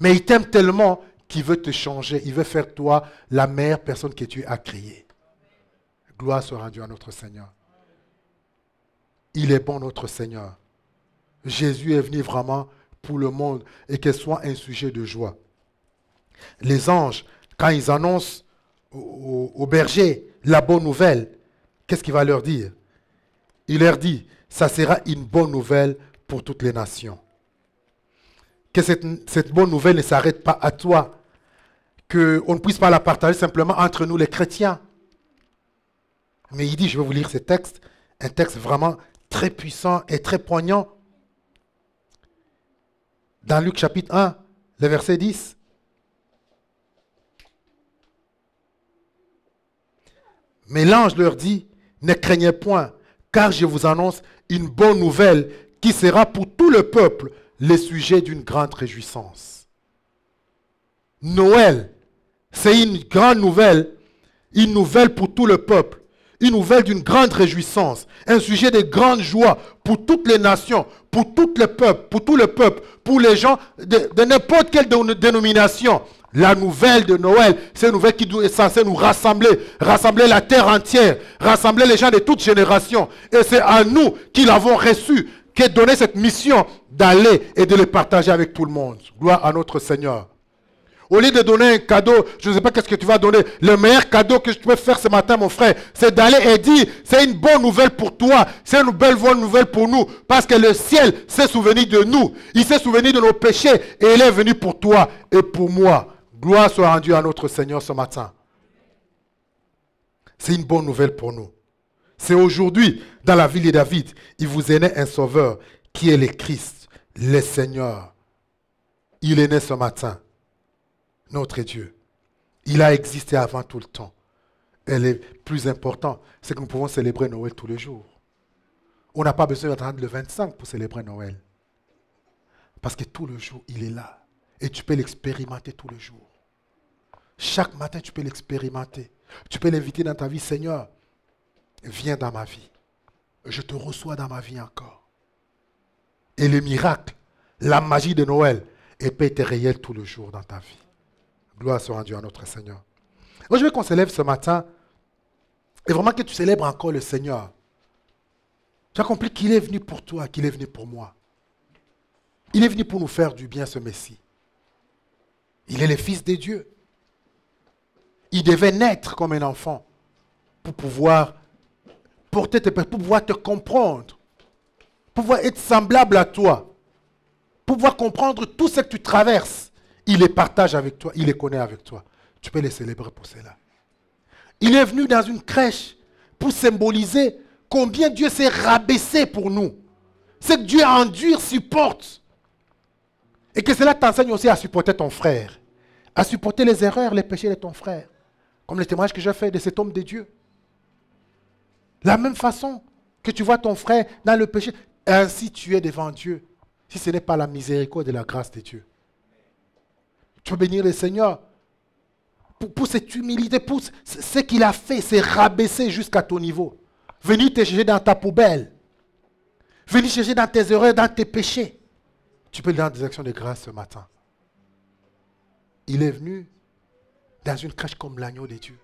Mais il t'aime tellement qu'il veut te changer, il veut faire toi la meilleure personne que tu as créée. Gloire soit rendue à notre Seigneur. Il est bon notre Seigneur. Jésus est venu vraiment pour le monde et qu'elle soit un sujet de joie. Les anges, quand ils annoncent aux, bergers la bonne nouvelle, qu'est-ce qu'il va leur dire Il leur dit, ça sera une bonne nouvelle pour toutes les nations. Que cette, cette bonne nouvelle ne s'arrête pas à toi. Qu'on ne puisse pas la partager simplement entre nous les chrétiens. Mais il dit, je vais vous lire ce texte, un texte vraiment très puissant et très poignant. Dans Luc chapitre 1, le verset 10. Mais l'ange leur dit, ne craignez point, car je vous annonce une bonne nouvelle qui sera pour tout le peuple le sujet d'une grande réjouissance. Noël, c'est une grande nouvelle, une nouvelle pour tout le peuple une nouvelle d'une grande réjouissance, un sujet de grande joie pour toutes les nations, pour tous les peuples, pour tout le peuple, pour les gens de, n'importe quelle dénomination. La nouvelle de Noël, c'est une nouvelle qui est censée nous rassembler, rassembler la terre entière, rassembler les gens de toutes générations. Et c'est à nous qui l'avons reçu, qui est donné cette mission d'aller et de le partager avec tout le monde. Gloire à notre Seigneur. Au lieu de donner un cadeau, je ne sais pas qu'est-ce que tu vas donner. Le meilleur cadeau que je peux faire ce matin, mon frère, c'est d'aller et dire, c'est une bonne nouvelle pour toi. C'est une belle bonne nouvelle pour nous. Parce que le ciel s'est souvenu de nous. Il s'est souvenu de nos péchés. Et il est venu pour toi et pour moi. Gloire soit rendue à notre Seigneur ce matin. C'est une bonne nouvelle pour nous. C'est aujourd'hui, dans la ville de David, il vous est né un sauveur qui est le Christ, le Seigneur. Il est né ce matin notre Dieu. Il a existé avant tout le temps. Et le plus important, c'est que nous pouvons célébrer Noël tous les jours. On n'a pas besoin d'attendre le 25 pour célébrer Noël. Parce que tout le jour, il est là. Et tu peux l'expérimenter tous les jours. Chaque matin, tu peux l'expérimenter. Tu peux l'inviter dans ta vie. Seigneur, viens dans ma vie. Je te reçois dans ma vie encore. Et le miracle, la magie de Noël, est peut être réel tout le jour dans ta vie. Gloire soit rendue à notre Seigneur. Moi, je veux qu'on s'élève ce matin et vraiment que tu célèbres encore le Seigneur. Tu as compris qu'il est venu pour toi, qu'il est venu pour moi. Il est venu pour nous faire du bien, ce Messie. Il est le Fils des dieux. Il devait naître comme un enfant pour pouvoir porter tes pour pouvoir te comprendre, pour pouvoir être semblable à toi, pour pouvoir comprendre tout ce que tu traverses. Il les partage avec toi, il les connaît avec toi. Tu peux les célébrer pour cela. Il est venu dans une crèche pour symboliser combien Dieu s'est rabaissé pour nous. C'est que Dieu endure, supporte. Et que cela t'enseigne aussi à supporter ton frère, à supporter les erreurs, les péchés de ton frère, comme le témoignage que j'ai fait de cet homme de Dieu. La même façon que tu vois ton frère dans le péché, ainsi tu es devant Dieu, si ce n'est pas la miséricorde et la grâce de Dieu. Tu peux bénir le Seigneur pour, cette humilité, pour ce qu'il a fait, c'est rabaisser jusqu'à ton niveau. Venir te chercher dans ta poubelle. Venir chercher dans tes erreurs, dans tes péchés. Tu peux dans des actions de grâce ce matin. Il est venu dans une crèche comme l'agneau des dieux,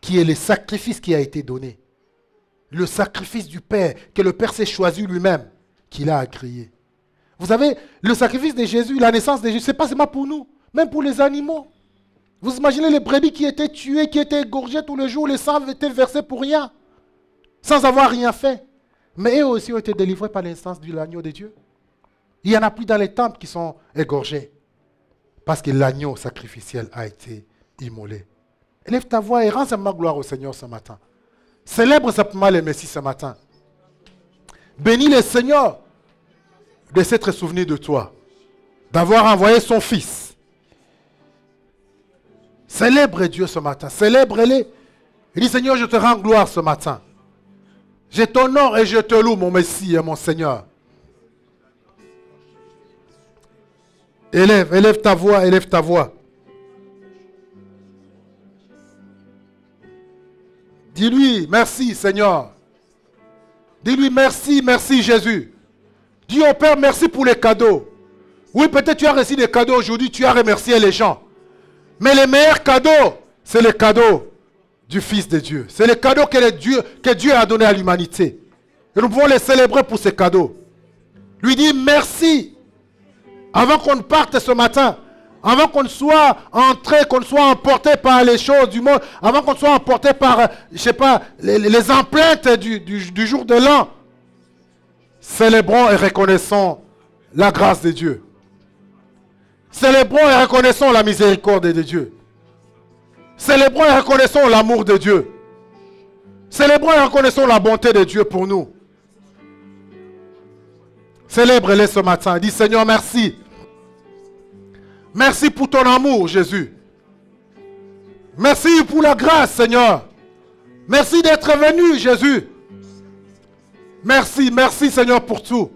qui est le sacrifice qui a été donné. Le sacrifice du Père, que le Père s'est choisi lui-même, qu'il a agréé. Vous savez, le sacrifice de Jésus, la naissance de Jésus, ce n'est pas seulement pour nous. Même pour les animaux. Vous imaginez les brebis qui étaient tués, qui étaient égorgées tous les jours, les sangs étaient versés pour rien, sans avoir rien fait. Mais eux aussi ont été délivrés par l'instance de l'agneau de Dieu. Il n'y en a plus dans les temples qui sont égorgés, parce que l'agneau sacrificiel a été immolé. Lève ta voix et rends simplement gloire au Seigneur ce matin. Célèbre simplement le Messie ce matin. Bénis le Seigneur de s'être souvenu de toi, d'avoir envoyé son Fils Célèbre Dieu ce matin. Célèbre-les. Il dit, Seigneur, je te rends gloire ce matin. J'ai ton nom et je te loue, mon Messie et mon Seigneur. Élève, élève ta voix, élève ta voix. Dis-lui, merci Seigneur. Dis-lui, merci, merci Jésus. Dis au Père, merci pour les cadeaux. Oui, peut-être tu as reçu des cadeaux aujourd'hui, tu as remercié les gens. Mais les meilleurs cadeaux, c'est le cadeau du Fils de Dieu. C'est le cadeau que Dieu, a donné à l'humanité. Et nous pouvons les célébrer pour ces cadeaux. Lui dire merci. Avant qu'on parte ce matin, avant qu'on soit entré, qu'on soit emporté par les choses du monde, avant qu'on soit emporté par, euh, je sais pas, les, empreintes du, du jour de l'an, célébrons et reconnaissons la grâce de Dieu. Célébrons et reconnaissons la miséricorde de Dieu. Célébrons et reconnaissons l'amour de Dieu. Célébrons et reconnaissons la bonté de Dieu pour nous. Célèbre-les ce matin. Dis Seigneur, merci. Merci pour ton amour, Jésus. Merci pour la grâce, Seigneur. Merci d'être venu, Jésus. Merci, merci, Seigneur, pour tout.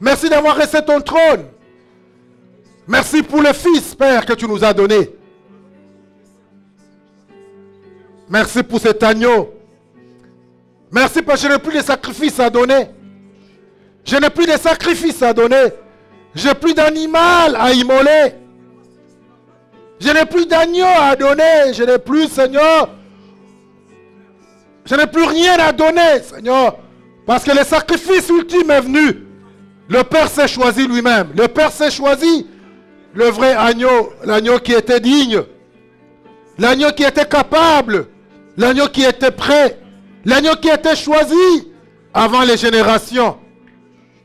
Merci d'avoir resté ton trône. Merci pour le Fils, Père, que tu nous as donné. Merci pour cet agneau. Merci parce que je n'ai plus de sacrifices à donner. Je n'ai plus de sacrifices à donner. Je n'ai plus d'animal à immoler. Je n'ai plus d'agneau à donner. Je n'ai plus, Seigneur. Je n'ai plus rien à donner, Seigneur. Parce que le sacrifice ultime est venu. Le Père s'est choisi lui-même. Le Père s'est choisi le vrai agneau, l'agneau qui était digne, l'agneau qui était capable, l'agneau qui était prêt, l'agneau qui était choisi avant les générations.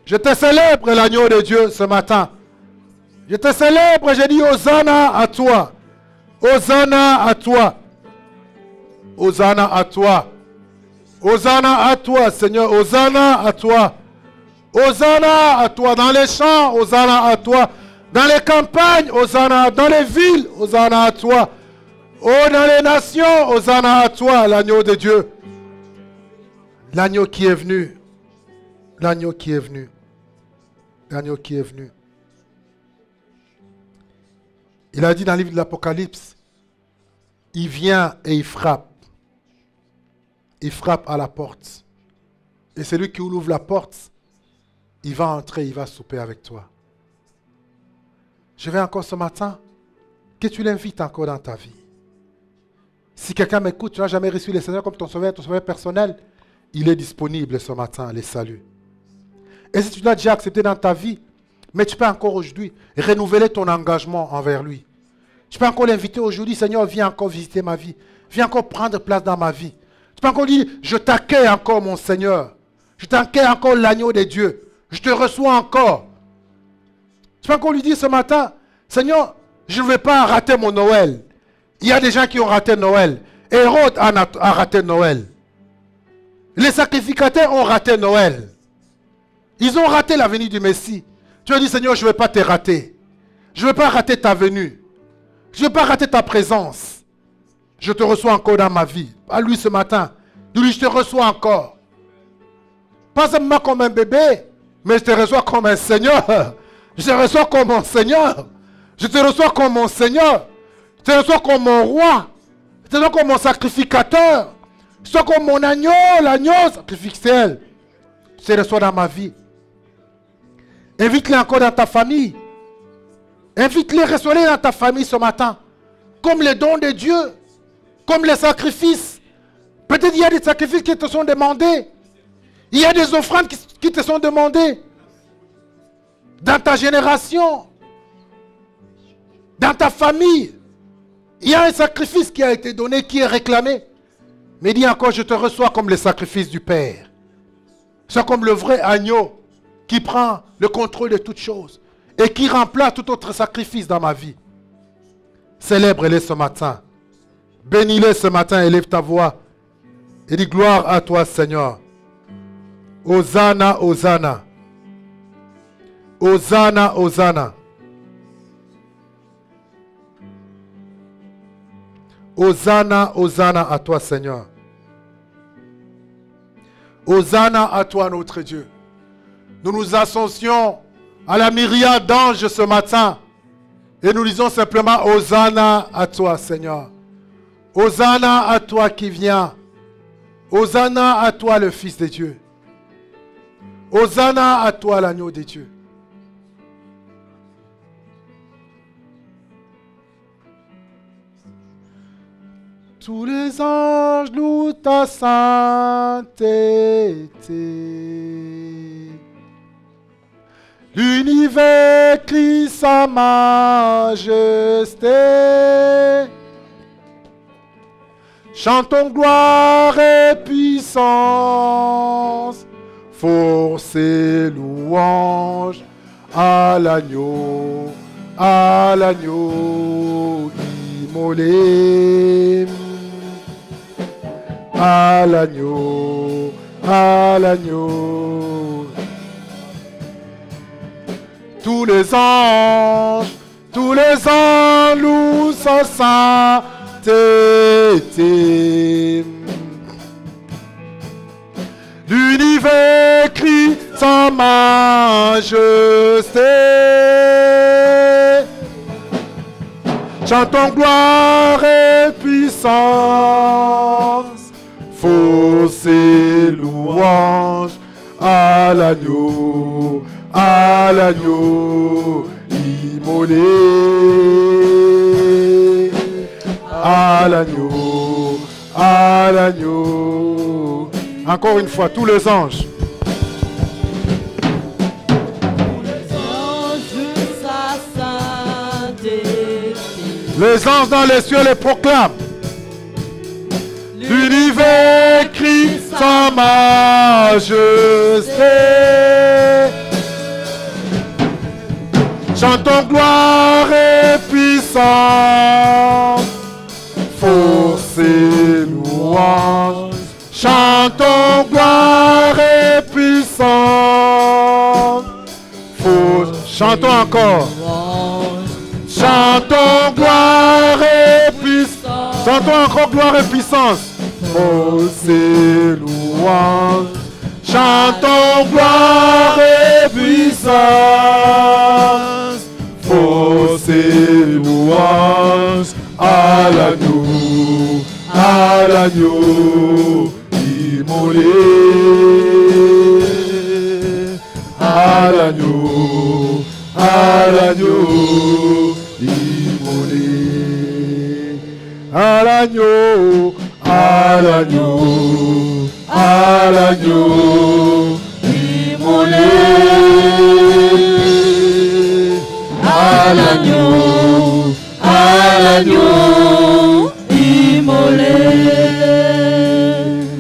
Je te célèbre, l'agneau de Dieu, ce matin. Je te célèbre, je dis Hosanna à toi. Hosanna à toi. Hosanna à toi. Hosanna à toi, Seigneur. Hosanna à toi. Hosanna à toi. Dans les champs, Hosanna à toi. Dans les campagnes, Hosanna. Dans les villes, Hosanna à toi. Oh, dans les nations, aux Hosanna à toi, l'agneau de Dieu. L'agneau qui est venu. L'agneau qui est venu. L'agneau qui est venu. Il a dit dans le livre de l'Apocalypse, il vient et il frappe. Il frappe à la porte. Et celui qui ouvre la porte, il va entrer, il va souper avec toi. Je vais encore ce matin que tu l'invites encore dans ta vie. Si quelqu'un m'écoute, tu n'as jamais reçu le Seigneur comme ton sauveur, ton sauveur personnel, il est disponible ce matin, les saluts. Et si tu l'as déjà accepté dans ta vie, mais tu peux encore aujourd'hui renouveler ton engagement envers lui. Tu peux encore l'inviter aujourd'hui, Seigneur, viens encore visiter ma vie. Viens encore prendre place dans ma vie. Tu peux encore dire, je t'accueille encore, mon Seigneur. Je t'accueille encore l'agneau des dieux. Je te reçois encore. Tu pas qu'on lui dit ce matin, Seigneur, je ne vais pas rater mon Noël. Il y a des gens qui ont raté Noël. Hérode a, raté Noël. Les sacrificateurs ont raté Noël. Ils ont raté la venue du Messie. Tu as dit, Seigneur, je ne vais pas te rater. Je ne vais pas rater ta venue. Je ne vais pas rater ta présence. Je te reçois encore dans ma vie. À lui ce matin. lui je te reçois encore. Pas seulement comme un bébé, mais je te reçois comme un Seigneur. Je te reçois comme mon Seigneur. Je te reçois comme mon Seigneur. Je te reçois comme mon roi. Je te reçois comme mon sacrificateur. Je te reçois comme mon agneau, l'agneau sacrificiel. Je te reçois dans ma vie. Invite-les encore dans ta famille. Invite-les, reçois-les dans ta famille ce matin. Comme les dons de Dieu. Comme les sacrifices. Peut-être qu'il y a des sacrifices qui te sont demandés. Il y a des offrandes qui te sont demandées dans ta génération, dans ta famille. Il y a un sacrifice qui a été donné, qui est réclamé. Mais dis encore, je te reçois comme le sacrifice du Père. C'est comme le vrai agneau qui prend le contrôle de toutes choses et qui remplace tout autre sacrifice dans ma vie. Célèbre-les ce matin. Bénis-les ce matin, élève ta voix et dis gloire à toi Seigneur. Hosanna, Hosanna. Hosanna, Hosanna. Hosanna, Hosanna à toi Seigneur. Hosanna à toi notre Dieu. Nous nous associons à la myriade d'anges ce matin et nous disons simplement Hosanna à toi Seigneur. Hosanna à toi qui viens. Hosanna à toi le Fils de Dieu. Hosanna à toi l'agneau de Dieu. Tous les anges louent ta sainteté. L'univers crie sa majesté. Chantons gloire et puissance. Force et louange à l'agneau, à l'agneau immolé à l'agneau, à l'agneau. Tous les anges, tous les anges louent sa sainteté. L'univers crie sa majesté. Chantons gloire et puissance ses louanges à l'agneau, à l'agneau immolé, à l'agneau, à l'agneau. Encore une fois, tous les anges. Les anges dans les cieux les proclament. L'univers Christ sa majesté. Chantons gloire et puissance, force et Chantons gloire et puissance, Chantons encore. Chantons gloire et puissance. Chantons encore gloire et puissance mots, ses louanges. Chantons gloire et puissance, fausse et louange à l'agneau, à l'agneau immolé, à l'agneau, à l'agneau immolé, à l'agneau à l'agneau, à l'agneau immolé, à l'agneau, à l'agneau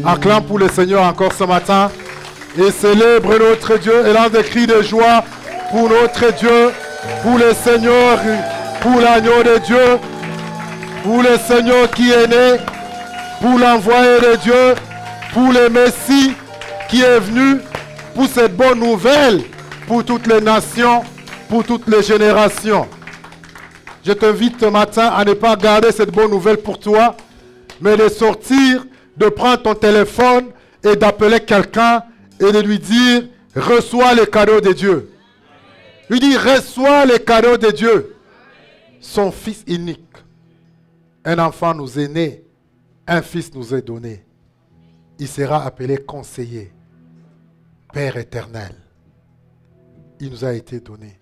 Acclame pour le Seigneur encore ce matin et célèbre notre Dieu et l'un des cris de joie pour notre Dieu, pour le Seigneur, pour l'agneau de Dieu, pour le Seigneur qui est né pour l'envoyé de Dieu, pour le Messie qui est venu, pour cette bonne nouvelle, pour toutes les nations, pour toutes les générations. Je t'invite ce matin à ne pas garder cette bonne nouvelle pour toi, mais de sortir, de prendre ton téléphone et d'appeler quelqu'un et de lui dire, reçois les cadeaux de Dieu. Il dit, reçois les cadeaux de Dieu. Son fils unique, un enfant nous est né un fils nous est donné. Il sera appelé conseiller, Père éternel. Il nous a été donné.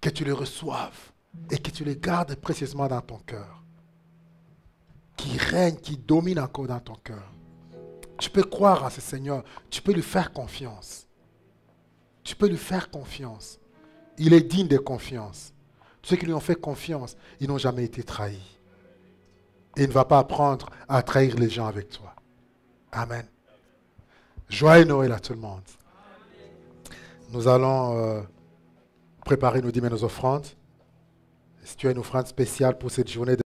Que tu le reçoives et que tu le gardes précieusement dans ton cœur. Qui règne, qui domine encore dans ton cœur. Tu peux croire à ce Seigneur. Tu peux lui faire confiance. Tu peux lui faire confiance. Il est digne de confiance. Ceux qui lui ont fait confiance, ils n'ont jamais été trahis il ne va pas apprendre à trahir les gens avec toi. Amen. Joyeux Noël à tout le monde. Nous allons euh, préparer nos dîmes et nos offrandes. Si tu as une offrande spéciale pour cette journée, de